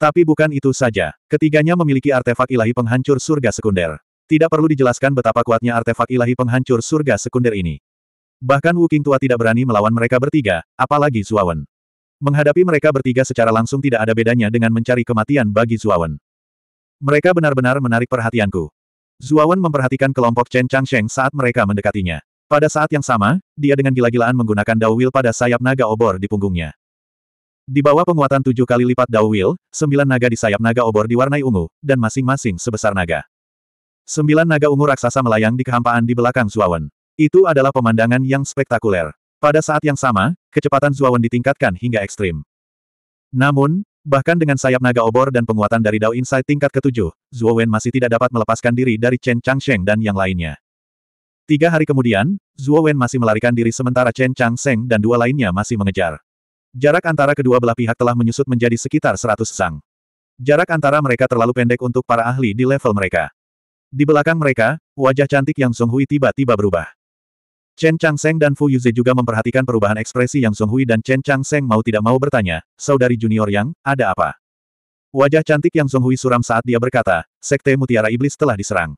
Tapi bukan itu saja. Ketiganya memiliki artefak ilahi penghancur surga sekunder. Tidak perlu dijelaskan betapa kuatnya artefak ilahi penghancur surga sekunder ini. Bahkan Wuking Tua tidak berani melawan mereka bertiga, apalagi Zuawan. Menghadapi mereka bertiga secara langsung tidak ada bedanya dengan mencari kematian bagi Zuawan. Mereka benar-benar menarik perhatianku. Zuawan memperhatikan kelompok Chen Changsheng saat mereka mendekatinya. Pada saat yang sama, dia dengan gila-gilaan menggunakan Dawil pada sayap naga obor di punggungnya. Di bawah penguatan tujuh kali lipat Dawil, sembilan naga di sayap naga obor diwarnai ungu, dan masing-masing sebesar naga. Sembilan naga ungu raksasa melayang di kehampaan di belakang Zuawan. Itu adalah pemandangan yang spektakuler. Pada saat yang sama, kecepatan Zuawan ditingkatkan hingga ekstrim. Namun, bahkan dengan sayap naga obor dan penguatan dari Dao Insight tingkat ketujuh, Zuowen masih tidak dapat melepaskan diri dari Chen Changsheng dan yang lainnya. Tiga hari kemudian, Zhuo Wen masih melarikan diri sementara Chen Chang Seng dan dua lainnya masih mengejar. Jarak antara kedua belah pihak telah menyusut menjadi sekitar seratus sang. Jarak antara mereka terlalu pendek untuk para ahli di level mereka. Di belakang mereka, wajah cantik Yang Song Hui tiba-tiba berubah. Chen Chang Seng dan Fu Yuze juga memperhatikan perubahan ekspresi Yang Song Hui dan Chen Chang Seng mau tidak mau bertanya, Saudari Junior Yang, ada apa? Wajah cantik Yang Song Hui suram saat dia berkata, Sekte Mutiara Iblis telah diserang.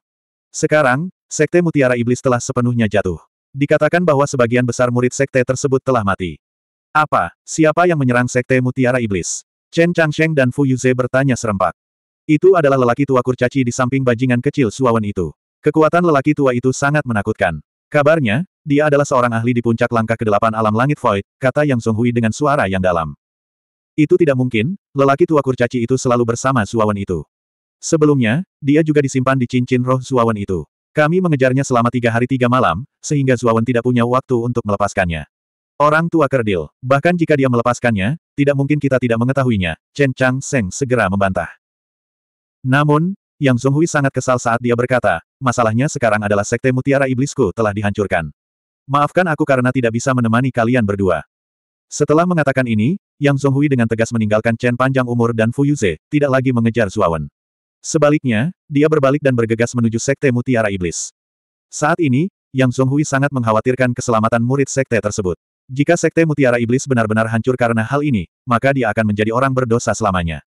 Sekarang, Sekte Mutiara Iblis telah sepenuhnya jatuh. Dikatakan bahwa sebagian besar murid sekte tersebut telah mati. Apa, siapa yang menyerang Sekte Mutiara Iblis? Chen Changsheng dan Fu Yuze bertanya serempak. Itu adalah lelaki tua kurcaci di samping bajingan kecil Suawan itu. Kekuatan lelaki tua itu sangat menakutkan. Kabarnya, dia adalah seorang ahli di puncak langkah kedelapan alam langit void, kata Yang Songhui dengan suara yang dalam. Itu tidak mungkin, lelaki tua kurcaci itu selalu bersama Suawan itu. Sebelumnya, dia juga disimpan di cincin roh Zuawan itu. Kami mengejarnya selama tiga hari tiga malam, sehingga Zuawan tidak punya waktu untuk melepaskannya. Orang tua kerdil, bahkan jika dia melepaskannya, tidak mungkin kita tidak mengetahuinya, Chen Chang Seng segera membantah. Namun, Yang Zonghui sangat kesal saat dia berkata, masalahnya sekarang adalah sekte mutiara iblisku telah dihancurkan. Maafkan aku karena tidak bisa menemani kalian berdua. Setelah mengatakan ini, Yang Zonghui dengan tegas meninggalkan Chen panjang umur dan Fu Yuze, tidak lagi mengejar Zuawan. Sebaliknya, dia berbalik dan bergegas menuju Sekte Mutiara Iblis. Saat ini, Yang Zhonghui sangat mengkhawatirkan keselamatan murid Sekte tersebut. Jika Sekte Mutiara Iblis benar-benar hancur karena hal ini, maka dia akan menjadi orang berdosa selamanya.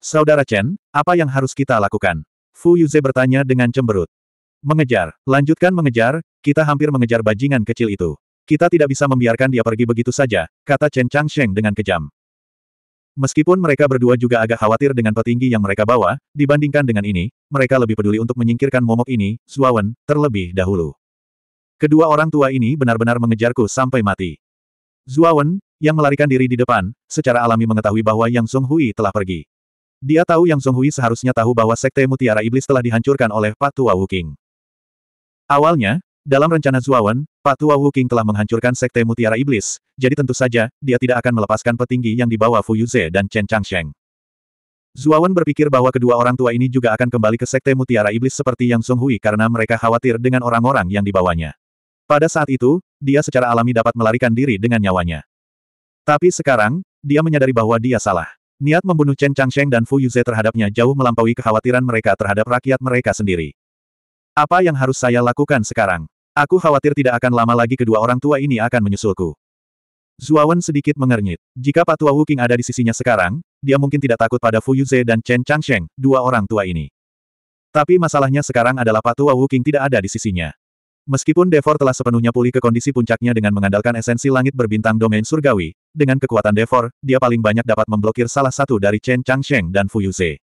Saudara Chen, apa yang harus kita lakukan? Fu Yuze bertanya dengan cemberut. Mengejar, lanjutkan mengejar, kita hampir mengejar bajingan kecil itu. Kita tidak bisa membiarkan dia pergi begitu saja, kata Chen Changsheng dengan kejam. Meskipun mereka berdua juga agak khawatir dengan petinggi yang mereka bawa, dibandingkan dengan ini, mereka lebih peduli untuk menyingkirkan momok ini, Suawen, terlebih dahulu. Kedua orang tua ini benar-benar mengejarku sampai mati. Zuawan, yang melarikan diri di depan, secara alami mengetahui bahwa Yang Song Hui telah pergi. Dia tahu Yang Song Hui seharusnya tahu bahwa Sekte Mutiara Iblis telah dihancurkan oleh Patua Wuking. Awalnya, dalam rencana Zuawan, Patua Wu King telah menghancurkan Sekte Mutiara Iblis, jadi tentu saja, dia tidak akan melepaskan petinggi yang dibawa Fu Yuze dan Chen Changsheng. Zuawan berpikir bahwa kedua orang tua ini juga akan kembali ke Sekte Mutiara Iblis seperti Yang Song Hui karena mereka khawatir dengan orang-orang yang dibawanya. Pada saat itu, dia secara alami dapat melarikan diri dengan nyawanya. Tapi sekarang, dia menyadari bahwa dia salah. Niat membunuh Chen Changsheng dan Fu Yuze terhadapnya jauh melampaui kekhawatiran mereka terhadap rakyat mereka sendiri. Apa yang harus saya lakukan sekarang? Aku khawatir tidak akan lama lagi kedua orang tua ini akan menyusulku. Zuawan sedikit mengernyit. Jika Patua Wuking ada di sisinya sekarang, dia mungkin tidak takut pada Fu Yuze dan Chen Changsheng, dua orang tua ini. Tapi masalahnya sekarang adalah Patua Wuking tidak ada di sisinya. Meskipun Devor telah sepenuhnya pulih ke kondisi puncaknya dengan mengandalkan esensi langit berbintang domain surgawi, dengan kekuatan Devor, dia paling banyak dapat memblokir salah satu dari Chen Changsheng dan Fu Yuze.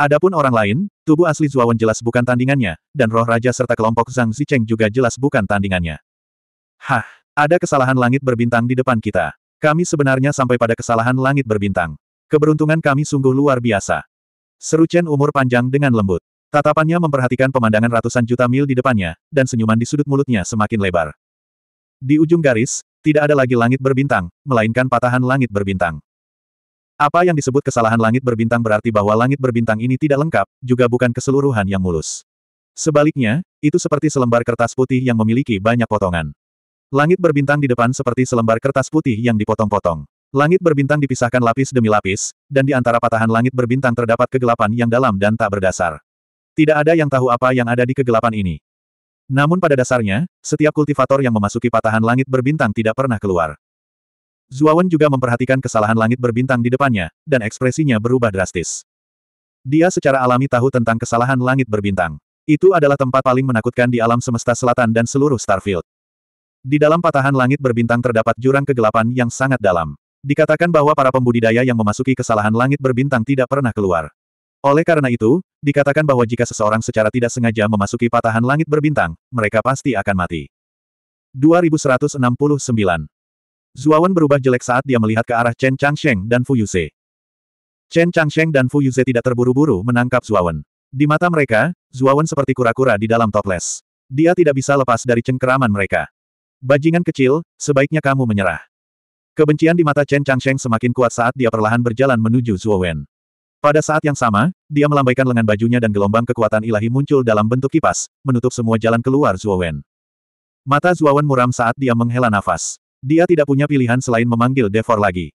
Adapun orang lain, tubuh asli Zuawan jelas bukan tandingannya, dan roh raja serta kelompok Zhang Zicheng juga jelas bukan tandingannya. Hah, ada kesalahan langit berbintang di depan kita. Kami sebenarnya sampai pada kesalahan langit berbintang. Keberuntungan kami sungguh luar biasa. Seru Chen umur panjang dengan lembut. Tatapannya memperhatikan pemandangan ratusan juta mil di depannya, dan senyuman di sudut mulutnya semakin lebar. Di ujung garis, tidak ada lagi langit berbintang, melainkan patahan langit berbintang. Apa yang disebut kesalahan langit berbintang berarti bahwa langit berbintang ini tidak lengkap, juga bukan keseluruhan yang mulus. Sebaliknya, itu seperti selembar kertas putih yang memiliki banyak potongan. Langit berbintang di depan seperti selembar kertas putih yang dipotong-potong. Langit berbintang dipisahkan lapis demi lapis, dan di antara patahan langit berbintang terdapat kegelapan yang dalam dan tak berdasar. Tidak ada yang tahu apa yang ada di kegelapan ini. Namun pada dasarnya, setiap kultivator yang memasuki patahan langit berbintang tidak pernah keluar. Zuawan juga memperhatikan kesalahan langit berbintang di depannya, dan ekspresinya berubah drastis. Dia secara alami tahu tentang kesalahan langit berbintang. Itu adalah tempat paling menakutkan di alam semesta selatan dan seluruh Starfield. Di dalam patahan langit berbintang terdapat jurang kegelapan yang sangat dalam. Dikatakan bahwa para pembudidaya yang memasuki kesalahan langit berbintang tidak pernah keluar. Oleh karena itu, dikatakan bahwa jika seseorang secara tidak sengaja memasuki patahan langit berbintang, mereka pasti akan mati. 2169 Zuawan berubah jelek saat dia melihat ke arah Chen Changsheng dan Fu Yuze. Chen Changsheng dan Fu Yuze tidak terburu-buru menangkap Zuawan. Di mata mereka, Zuawan seperti kura-kura di dalam toples. Dia tidak bisa lepas dari cengkeraman mereka. Bajingan kecil, sebaiknya kamu menyerah. Kebencian di mata Chen Changsheng semakin kuat saat dia perlahan berjalan menuju Zuowen. Pada saat yang sama, dia melambaikan lengan bajunya dan gelombang kekuatan ilahi muncul dalam bentuk kipas, menutup semua jalan keluar Zuowen. Mata Zuowen muram saat dia menghela nafas. Dia tidak punya pilihan selain memanggil Devor lagi.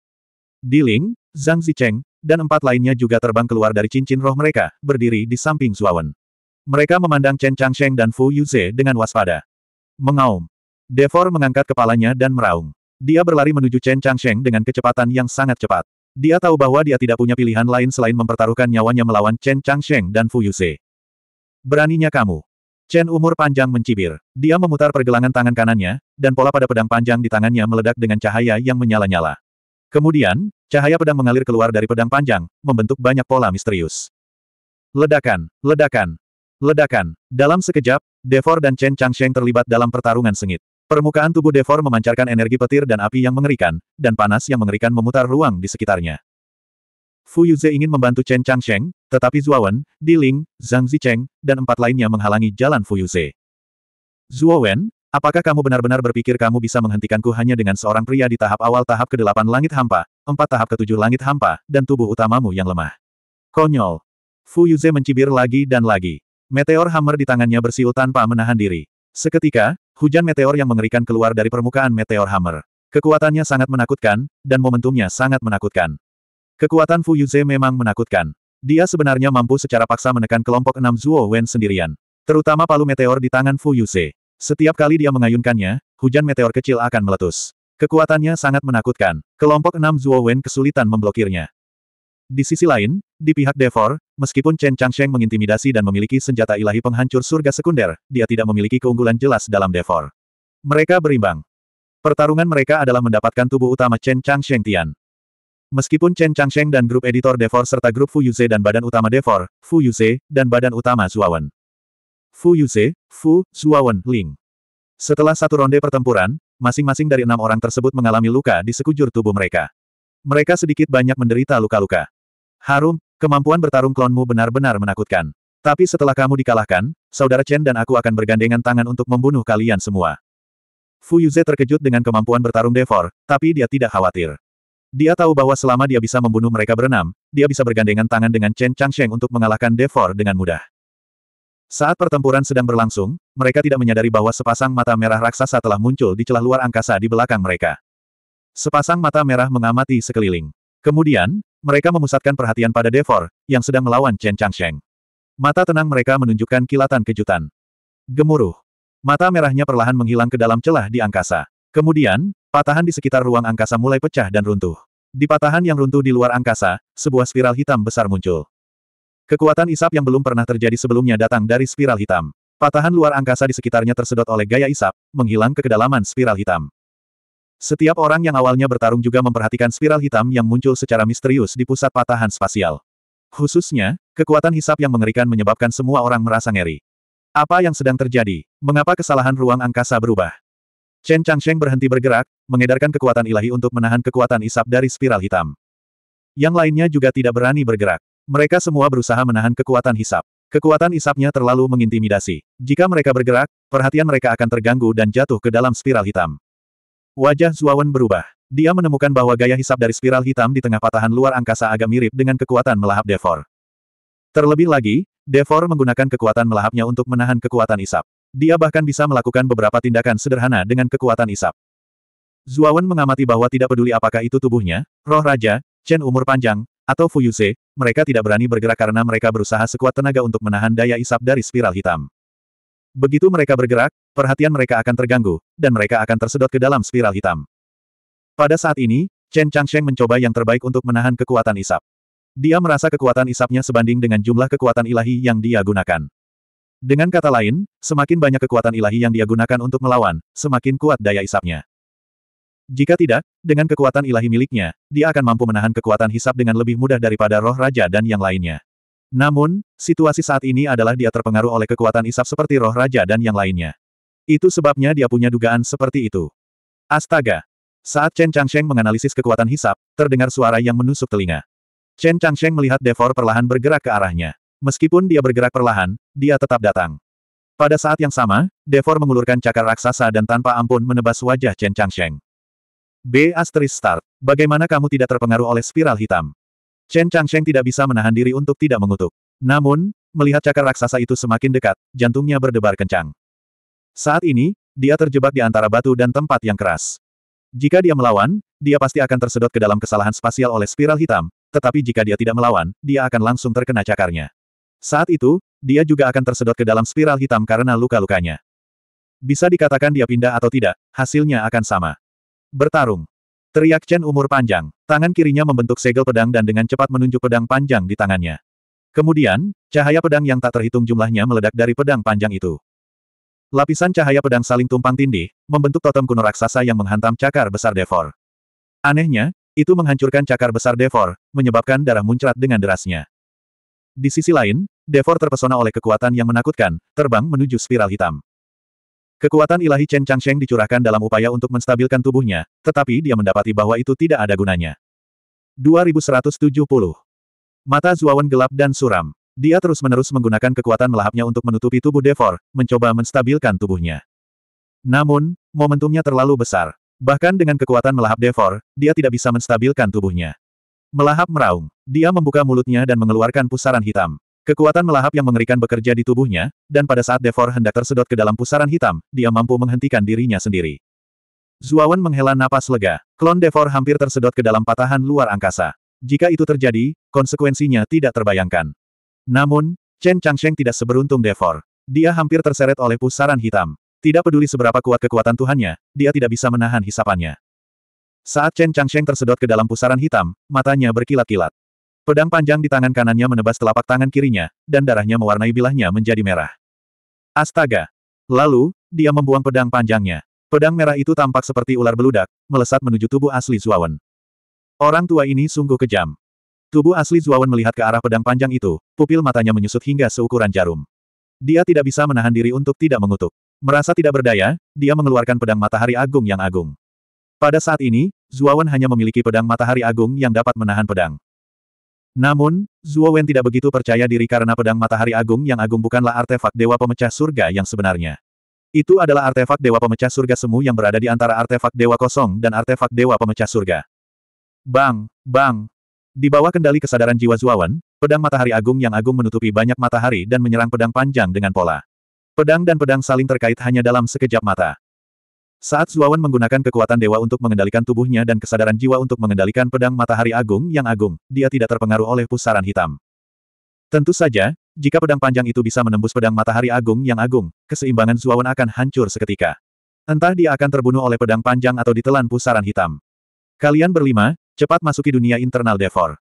Di Ling, Zhang Zicheng, dan empat lainnya juga terbang keluar dari cincin roh mereka, berdiri di samping Zuawan. Mereka memandang Chen Changsheng dan Fu Yuze dengan waspada. Mengaum. Devor mengangkat kepalanya dan meraung. Dia berlari menuju Chen Changsheng dengan kecepatan yang sangat cepat. Dia tahu bahwa dia tidak punya pilihan lain selain mempertaruhkan nyawanya melawan Chen Changsheng dan Fu Yuze. Beraninya kamu. Chen umur panjang mencibir. Dia memutar pergelangan tangan kanannya, dan pola pada pedang panjang di tangannya meledak dengan cahaya yang menyala-nyala. Kemudian, cahaya pedang mengalir keluar dari pedang panjang, membentuk banyak pola misterius. Ledakan, ledakan, ledakan. Dalam sekejap, Devor dan Chen Changsheng terlibat dalam pertarungan sengit. Permukaan tubuh Devor memancarkan energi petir dan api yang mengerikan, dan panas yang mengerikan memutar ruang di sekitarnya. Fu Yuze ingin membantu Chen Changsheng, tetapi Wen, Di Ling, Zhang Zicheng, dan empat lainnya menghalangi jalan Fu Yuze. Wen, apakah kamu benar-benar berpikir kamu bisa menghentikanku hanya dengan seorang pria di tahap awal tahap ke-8 langit hampa, empat tahap ke-7 langit hampa, dan tubuh utamamu yang lemah? Konyol. Fu Yuze mencibir lagi dan lagi. Meteor hammer di tangannya bersiul tanpa menahan diri. Seketika, hujan meteor yang mengerikan keluar dari permukaan meteor hammer. Kekuatannya sangat menakutkan, dan momentumnya sangat menakutkan. Kekuatan Fu Yuze memang menakutkan. Dia sebenarnya mampu secara paksa menekan kelompok enam Zuo Wen sendirian. Terutama palu meteor di tangan Fu Yuze. Setiap kali dia mengayunkannya, hujan meteor kecil akan meletus. Kekuatannya sangat menakutkan. Kelompok enam Zuo Wen kesulitan memblokirnya. Di sisi lain, di pihak Devor, meskipun Chen Changsheng mengintimidasi dan memiliki senjata ilahi penghancur surga sekunder, dia tidak memiliki keunggulan jelas dalam Devor. Mereka berimbang. Pertarungan mereka adalah mendapatkan tubuh utama Chen Changsheng Tian. Meskipun Chen Changsheng dan grup editor Devor serta grup Fu Yuze dan badan utama Devor, Fu Yuze, dan badan utama Zuawan. Fu Yuze, Fu, Zuawan, Ling. Setelah satu ronde pertempuran, masing-masing dari enam orang tersebut mengalami luka di sekujur tubuh mereka. Mereka sedikit banyak menderita luka-luka. Harum, kemampuan bertarung klonmu benar-benar menakutkan. Tapi setelah kamu dikalahkan, saudara Chen dan aku akan bergandengan tangan untuk membunuh kalian semua. Fu Yuze terkejut dengan kemampuan bertarung Devor, tapi dia tidak khawatir. Dia tahu bahwa selama dia bisa membunuh mereka berenam, dia bisa bergandengan tangan dengan Chen Changsheng untuk mengalahkan Devor dengan mudah. Saat pertempuran sedang berlangsung, mereka tidak menyadari bahwa sepasang mata merah raksasa telah muncul di celah luar angkasa di belakang mereka. Sepasang mata merah mengamati sekeliling. Kemudian, mereka memusatkan perhatian pada Devor, yang sedang melawan Chen Changsheng. Mata tenang mereka menunjukkan kilatan kejutan. Gemuruh. Mata merahnya perlahan menghilang ke dalam celah di angkasa. Kemudian, Patahan di sekitar ruang angkasa mulai pecah dan runtuh. Di patahan yang runtuh di luar angkasa, sebuah spiral hitam besar muncul. Kekuatan isap yang belum pernah terjadi sebelumnya datang dari spiral hitam. Patahan luar angkasa di sekitarnya tersedot oleh gaya isap, menghilang ke kedalaman spiral hitam. Setiap orang yang awalnya bertarung juga memperhatikan spiral hitam yang muncul secara misterius di pusat patahan spasial. Khususnya, kekuatan hisap yang mengerikan menyebabkan semua orang merasa ngeri. Apa yang sedang terjadi? Mengapa kesalahan ruang angkasa berubah? Chen Changsheng berhenti bergerak, mengedarkan kekuatan ilahi untuk menahan kekuatan isap dari spiral hitam. Yang lainnya juga tidak berani bergerak. Mereka semua berusaha menahan kekuatan hisap. Kekuatan isapnya terlalu mengintimidasi. Jika mereka bergerak, perhatian mereka akan terganggu dan jatuh ke dalam spiral hitam. Wajah Zuawan berubah. Dia menemukan bahwa gaya hisap dari spiral hitam di tengah patahan luar angkasa agak mirip dengan kekuatan melahap Devor. Terlebih lagi, Devor menggunakan kekuatan melahapnya untuk menahan kekuatan isap. Dia bahkan bisa melakukan beberapa tindakan sederhana dengan kekuatan isap. Zuawan mengamati bahwa tidak peduli apakah itu tubuhnya, roh raja, Chen umur panjang, atau Fuyuse, mereka tidak berani bergerak karena mereka berusaha sekuat tenaga untuk menahan daya isap dari spiral hitam. Begitu mereka bergerak, perhatian mereka akan terganggu, dan mereka akan tersedot ke dalam spiral hitam. Pada saat ini, Chen Changsheng mencoba yang terbaik untuk menahan kekuatan isap. Dia merasa kekuatan isapnya sebanding dengan jumlah kekuatan ilahi yang dia gunakan. Dengan kata lain, semakin banyak kekuatan ilahi yang dia gunakan untuk melawan, semakin kuat daya isapnya. Jika tidak, dengan kekuatan ilahi miliknya, dia akan mampu menahan kekuatan hisap dengan lebih mudah daripada roh raja dan yang lainnya. Namun, situasi saat ini adalah dia terpengaruh oleh kekuatan isap seperti roh raja dan yang lainnya. Itu sebabnya dia punya dugaan seperti itu. Astaga! Saat Chen Changsheng menganalisis kekuatan hisap, terdengar suara yang menusuk telinga. Chen Changsheng melihat Devor perlahan bergerak ke arahnya. Meskipun dia bergerak perlahan, dia tetap datang. Pada saat yang sama, Devor mengulurkan cakar raksasa dan tanpa ampun menebas wajah Chen Changsheng. B. Asteris Start. Bagaimana kamu tidak terpengaruh oleh spiral hitam? Chen Changsheng tidak bisa menahan diri untuk tidak mengutuk. Namun, melihat cakar raksasa itu semakin dekat, jantungnya berdebar kencang. Saat ini, dia terjebak di antara batu dan tempat yang keras. Jika dia melawan, dia pasti akan tersedot ke dalam kesalahan spasial oleh spiral hitam, tetapi jika dia tidak melawan, dia akan langsung terkena cakarnya. Saat itu, dia juga akan tersedot ke dalam spiral hitam karena luka-lukanya. Bisa dikatakan dia pindah atau tidak, hasilnya akan sama. Bertarung. Teriak Chen umur panjang. Tangan kirinya membentuk segel pedang dan dengan cepat menunjuk pedang panjang di tangannya. Kemudian, cahaya pedang yang tak terhitung jumlahnya meledak dari pedang panjang itu. Lapisan cahaya pedang saling tumpang tindih, membentuk totem kuno raksasa yang menghantam cakar besar Devor. Anehnya, itu menghancurkan cakar besar Devor, menyebabkan darah muncrat dengan derasnya. Di sisi lain, Devor terpesona oleh kekuatan yang menakutkan, terbang menuju spiral hitam. Kekuatan ilahi Chen Changsheng dicurahkan dalam upaya untuk menstabilkan tubuhnya, tetapi dia mendapati bahwa itu tidak ada gunanya. 2170 Mata Zuawan gelap dan suram. Dia terus-menerus menggunakan kekuatan melahapnya untuk menutupi tubuh Devor, mencoba menstabilkan tubuhnya. Namun, momentumnya terlalu besar. Bahkan dengan kekuatan melahap Devor, dia tidak bisa menstabilkan tubuhnya. Melahap meraung. Dia membuka mulutnya dan mengeluarkan pusaran hitam. Kekuatan melahap yang mengerikan bekerja di tubuhnya, dan pada saat Devor hendak tersedot ke dalam pusaran hitam, dia mampu menghentikan dirinya sendiri. Zuawan menghela napas lega. Klon Devor hampir tersedot ke dalam patahan luar angkasa. Jika itu terjadi, konsekuensinya tidak terbayangkan. Namun, Chen Changsheng tidak seberuntung Devor. Dia hampir terseret oleh pusaran hitam. Tidak peduli seberapa kuat kekuatan Tuhannya, dia tidak bisa menahan hisapannya. Saat Chen Changsheng tersedot ke dalam pusaran hitam, matanya berkilat-kilat. Pedang panjang di tangan kanannya menebas telapak tangan kirinya, dan darahnya mewarnai bilahnya menjadi merah. Astaga! Lalu, dia membuang pedang panjangnya. Pedang merah itu tampak seperti ular beludak, melesat menuju tubuh asli Zuawan. Orang tua ini sungguh kejam. Tubuh asli Zuawan melihat ke arah pedang panjang itu, pupil matanya menyusut hingga seukuran jarum. Dia tidak bisa menahan diri untuk tidak mengutuk. Merasa tidak berdaya, dia mengeluarkan pedang matahari agung yang agung. Pada saat ini, Zuowen hanya memiliki pedang matahari agung yang dapat menahan pedang. Namun, Zuowen tidak begitu percaya diri karena pedang matahari agung yang agung bukanlah artefak Dewa Pemecah Surga yang sebenarnya. Itu adalah artefak Dewa Pemecah Surga Semu yang berada di antara artefak Dewa Kosong dan artefak Dewa Pemecah Surga. Bang, bang. Di bawah kendali kesadaran jiwa Zuawan, pedang matahari agung yang agung menutupi banyak matahari dan menyerang pedang panjang dengan pola. Pedang dan pedang saling terkait hanya dalam sekejap mata. Saat Zuawan menggunakan kekuatan dewa untuk mengendalikan tubuhnya dan kesadaran jiwa untuk mengendalikan pedang matahari agung yang agung, dia tidak terpengaruh oleh pusaran hitam. Tentu saja, jika pedang panjang itu bisa menembus pedang matahari agung yang agung, keseimbangan Zuawan akan hancur seketika. Entah dia akan terbunuh oleh pedang panjang atau ditelan pusaran hitam. Kalian berlima, cepat masuki dunia internal Devor.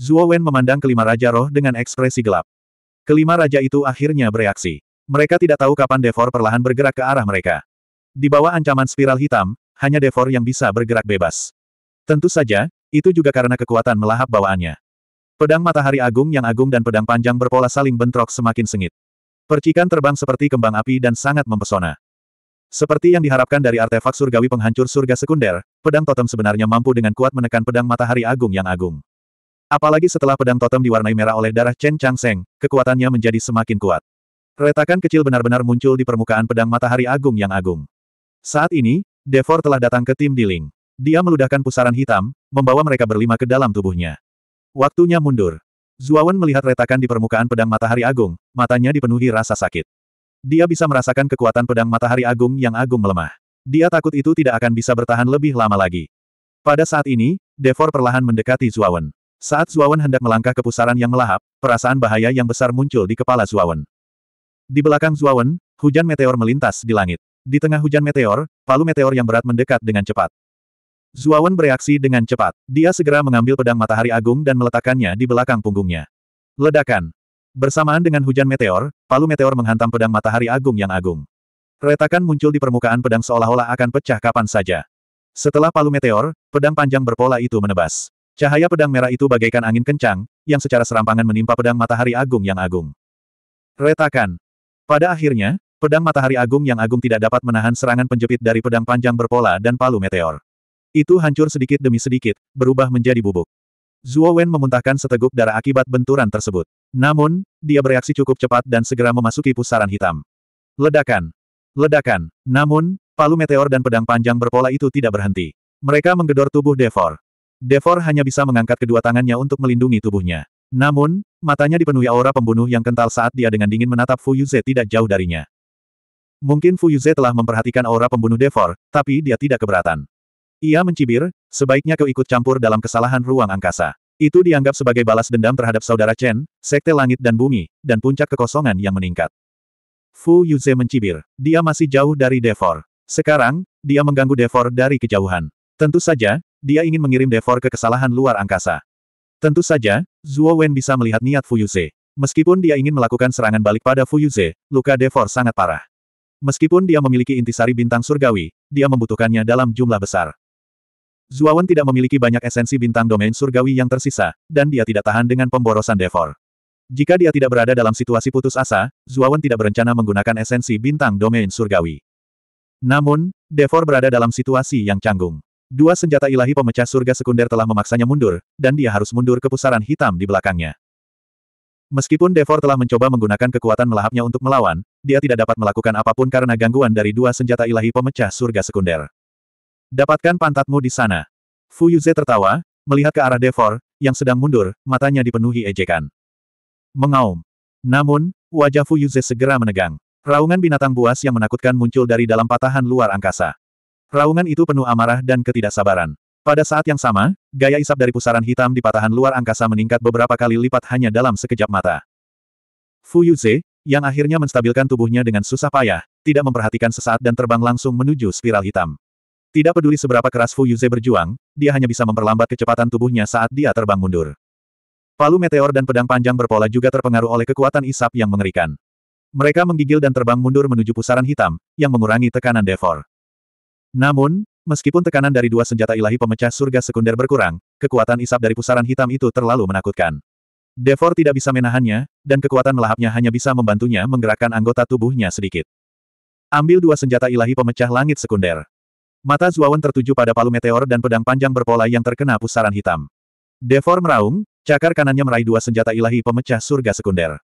Zuo memandang kelima raja roh dengan ekspresi gelap. Kelima raja itu akhirnya bereaksi. Mereka tidak tahu kapan Devor perlahan bergerak ke arah mereka. Di bawah ancaman spiral hitam, hanya Devor yang bisa bergerak bebas. Tentu saja, itu juga karena kekuatan melahap bawaannya. Pedang matahari agung yang agung dan pedang panjang berpola saling bentrok semakin sengit. Percikan terbang seperti kembang api dan sangat mempesona. Seperti yang diharapkan dari artefak surgawi penghancur surga sekunder, pedang totem sebenarnya mampu dengan kuat menekan pedang matahari agung yang agung. Apalagi setelah pedang totem diwarnai merah oleh darah Chen Changseng, kekuatannya menjadi semakin kuat. Retakan kecil benar-benar muncul di permukaan pedang matahari agung yang agung. Saat ini, Devor telah datang ke tim Diling. Dia meludahkan pusaran hitam, membawa mereka berlima ke dalam tubuhnya. Waktunya mundur. Zuawan melihat retakan di permukaan pedang matahari agung, matanya dipenuhi rasa sakit. Dia bisa merasakan kekuatan pedang matahari agung yang agung melemah. Dia takut itu tidak akan bisa bertahan lebih lama lagi. Pada saat ini, Devor perlahan mendekati Zuawan. Saat Zuawan hendak melangkah ke pusaran yang melahap, perasaan bahaya yang besar muncul di kepala Zuawan. Di belakang Zuawan, hujan meteor melintas di langit. Di tengah hujan meteor, palu meteor yang berat mendekat dengan cepat. Zuawan bereaksi dengan cepat. Dia segera mengambil pedang matahari agung dan meletakkannya di belakang punggungnya. Ledakan. Bersamaan dengan hujan meteor, palu meteor menghantam pedang matahari agung yang agung. Retakan muncul di permukaan pedang seolah-olah akan pecah kapan saja. Setelah palu meteor, pedang panjang berpola itu menebas. Cahaya pedang merah itu bagaikan angin kencang, yang secara serampangan menimpa pedang matahari agung yang agung. Retakan. Pada akhirnya, Pedang matahari agung yang agung tidak dapat menahan serangan penjepit dari pedang panjang berpola dan palu meteor. Itu hancur sedikit demi sedikit, berubah menjadi bubuk. Zuo Wen memuntahkan seteguk darah akibat benturan tersebut. Namun, dia bereaksi cukup cepat dan segera memasuki pusaran hitam. Ledakan. Ledakan. Namun, palu meteor dan pedang panjang berpola itu tidak berhenti. Mereka menggedor tubuh Devor. Devor hanya bisa mengangkat kedua tangannya untuk melindungi tubuhnya. Namun, matanya dipenuhi aura pembunuh yang kental saat dia dengan dingin menatap Fu Yuze tidak jauh darinya. Mungkin Fu Fuyuze telah memperhatikan aura pembunuh Devor, tapi dia tidak keberatan. Ia mencibir, sebaiknya kau ikut campur dalam kesalahan ruang angkasa. Itu dianggap sebagai balas dendam terhadap saudara Chen, sekte langit dan bumi, dan puncak kekosongan yang meningkat. Fu Yuze mencibir. Dia masih jauh dari Devor. Sekarang, dia mengganggu Devor dari kejauhan. Tentu saja, dia ingin mengirim Devor ke kesalahan luar angkasa. Tentu saja, Zuo Wen bisa melihat niat Fu Fuyuze. Meskipun dia ingin melakukan serangan balik pada Fu Fuyuze, luka Devor sangat parah. Meskipun dia memiliki intisari bintang surgawi, dia membutuhkannya dalam jumlah besar. Zuawan tidak memiliki banyak esensi bintang domain surgawi yang tersisa, dan dia tidak tahan dengan pemborosan Devor. Jika dia tidak berada dalam situasi putus asa, Zuawan tidak berencana menggunakan esensi bintang domain surgawi. Namun, Devor berada dalam situasi yang canggung. Dua senjata ilahi pemecah surga sekunder telah memaksanya mundur, dan dia harus mundur ke pusaran hitam di belakangnya. Meskipun Devor telah mencoba menggunakan kekuatan melahapnya untuk melawan, dia tidak dapat melakukan apapun karena gangguan dari dua senjata ilahi pemecah surga sekunder. Dapatkan pantatmu di sana. Fu Yuze tertawa, melihat ke arah Devor, yang sedang mundur, matanya dipenuhi ejekan. Mengaum. Namun, wajah Fu Yuze segera menegang. Raungan binatang buas yang menakutkan muncul dari dalam patahan luar angkasa. Raungan itu penuh amarah dan ketidaksabaran. Pada saat yang sama, gaya isap dari pusaran hitam di patahan luar angkasa meningkat beberapa kali lipat hanya dalam sekejap mata. Fu Yuze, yang akhirnya menstabilkan tubuhnya dengan susah payah, tidak memperhatikan sesaat dan terbang langsung menuju spiral hitam. Tidak peduli seberapa keras Fu Yuze berjuang, dia hanya bisa memperlambat kecepatan tubuhnya saat dia terbang mundur. Palu meteor dan pedang panjang berpola juga terpengaruh oleh kekuatan isap yang mengerikan. Mereka menggigil dan terbang mundur menuju pusaran hitam, yang mengurangi tekanan Devor. Namun, meskipun tekanan dari dua senjata ilahi pemecah surga sekunder berkurang, kekuatan isap dari pusaran hitam itu terlalu menakutkan. Devor tidak bisa menahannya, dan kekuatan melahapnya hanya bisa membantunya menggerakkan anggota tubuhnya sedikit. Ambil dua senjata ilahi pemecah langit sekunder. Mata Zuawan tertuju pada palu meteor dan pedang panjang berpola yang terkena pusaran hitam. Devor meraung, cakar kanannya meraih dua senjata ilahi pemecah surga sekunder.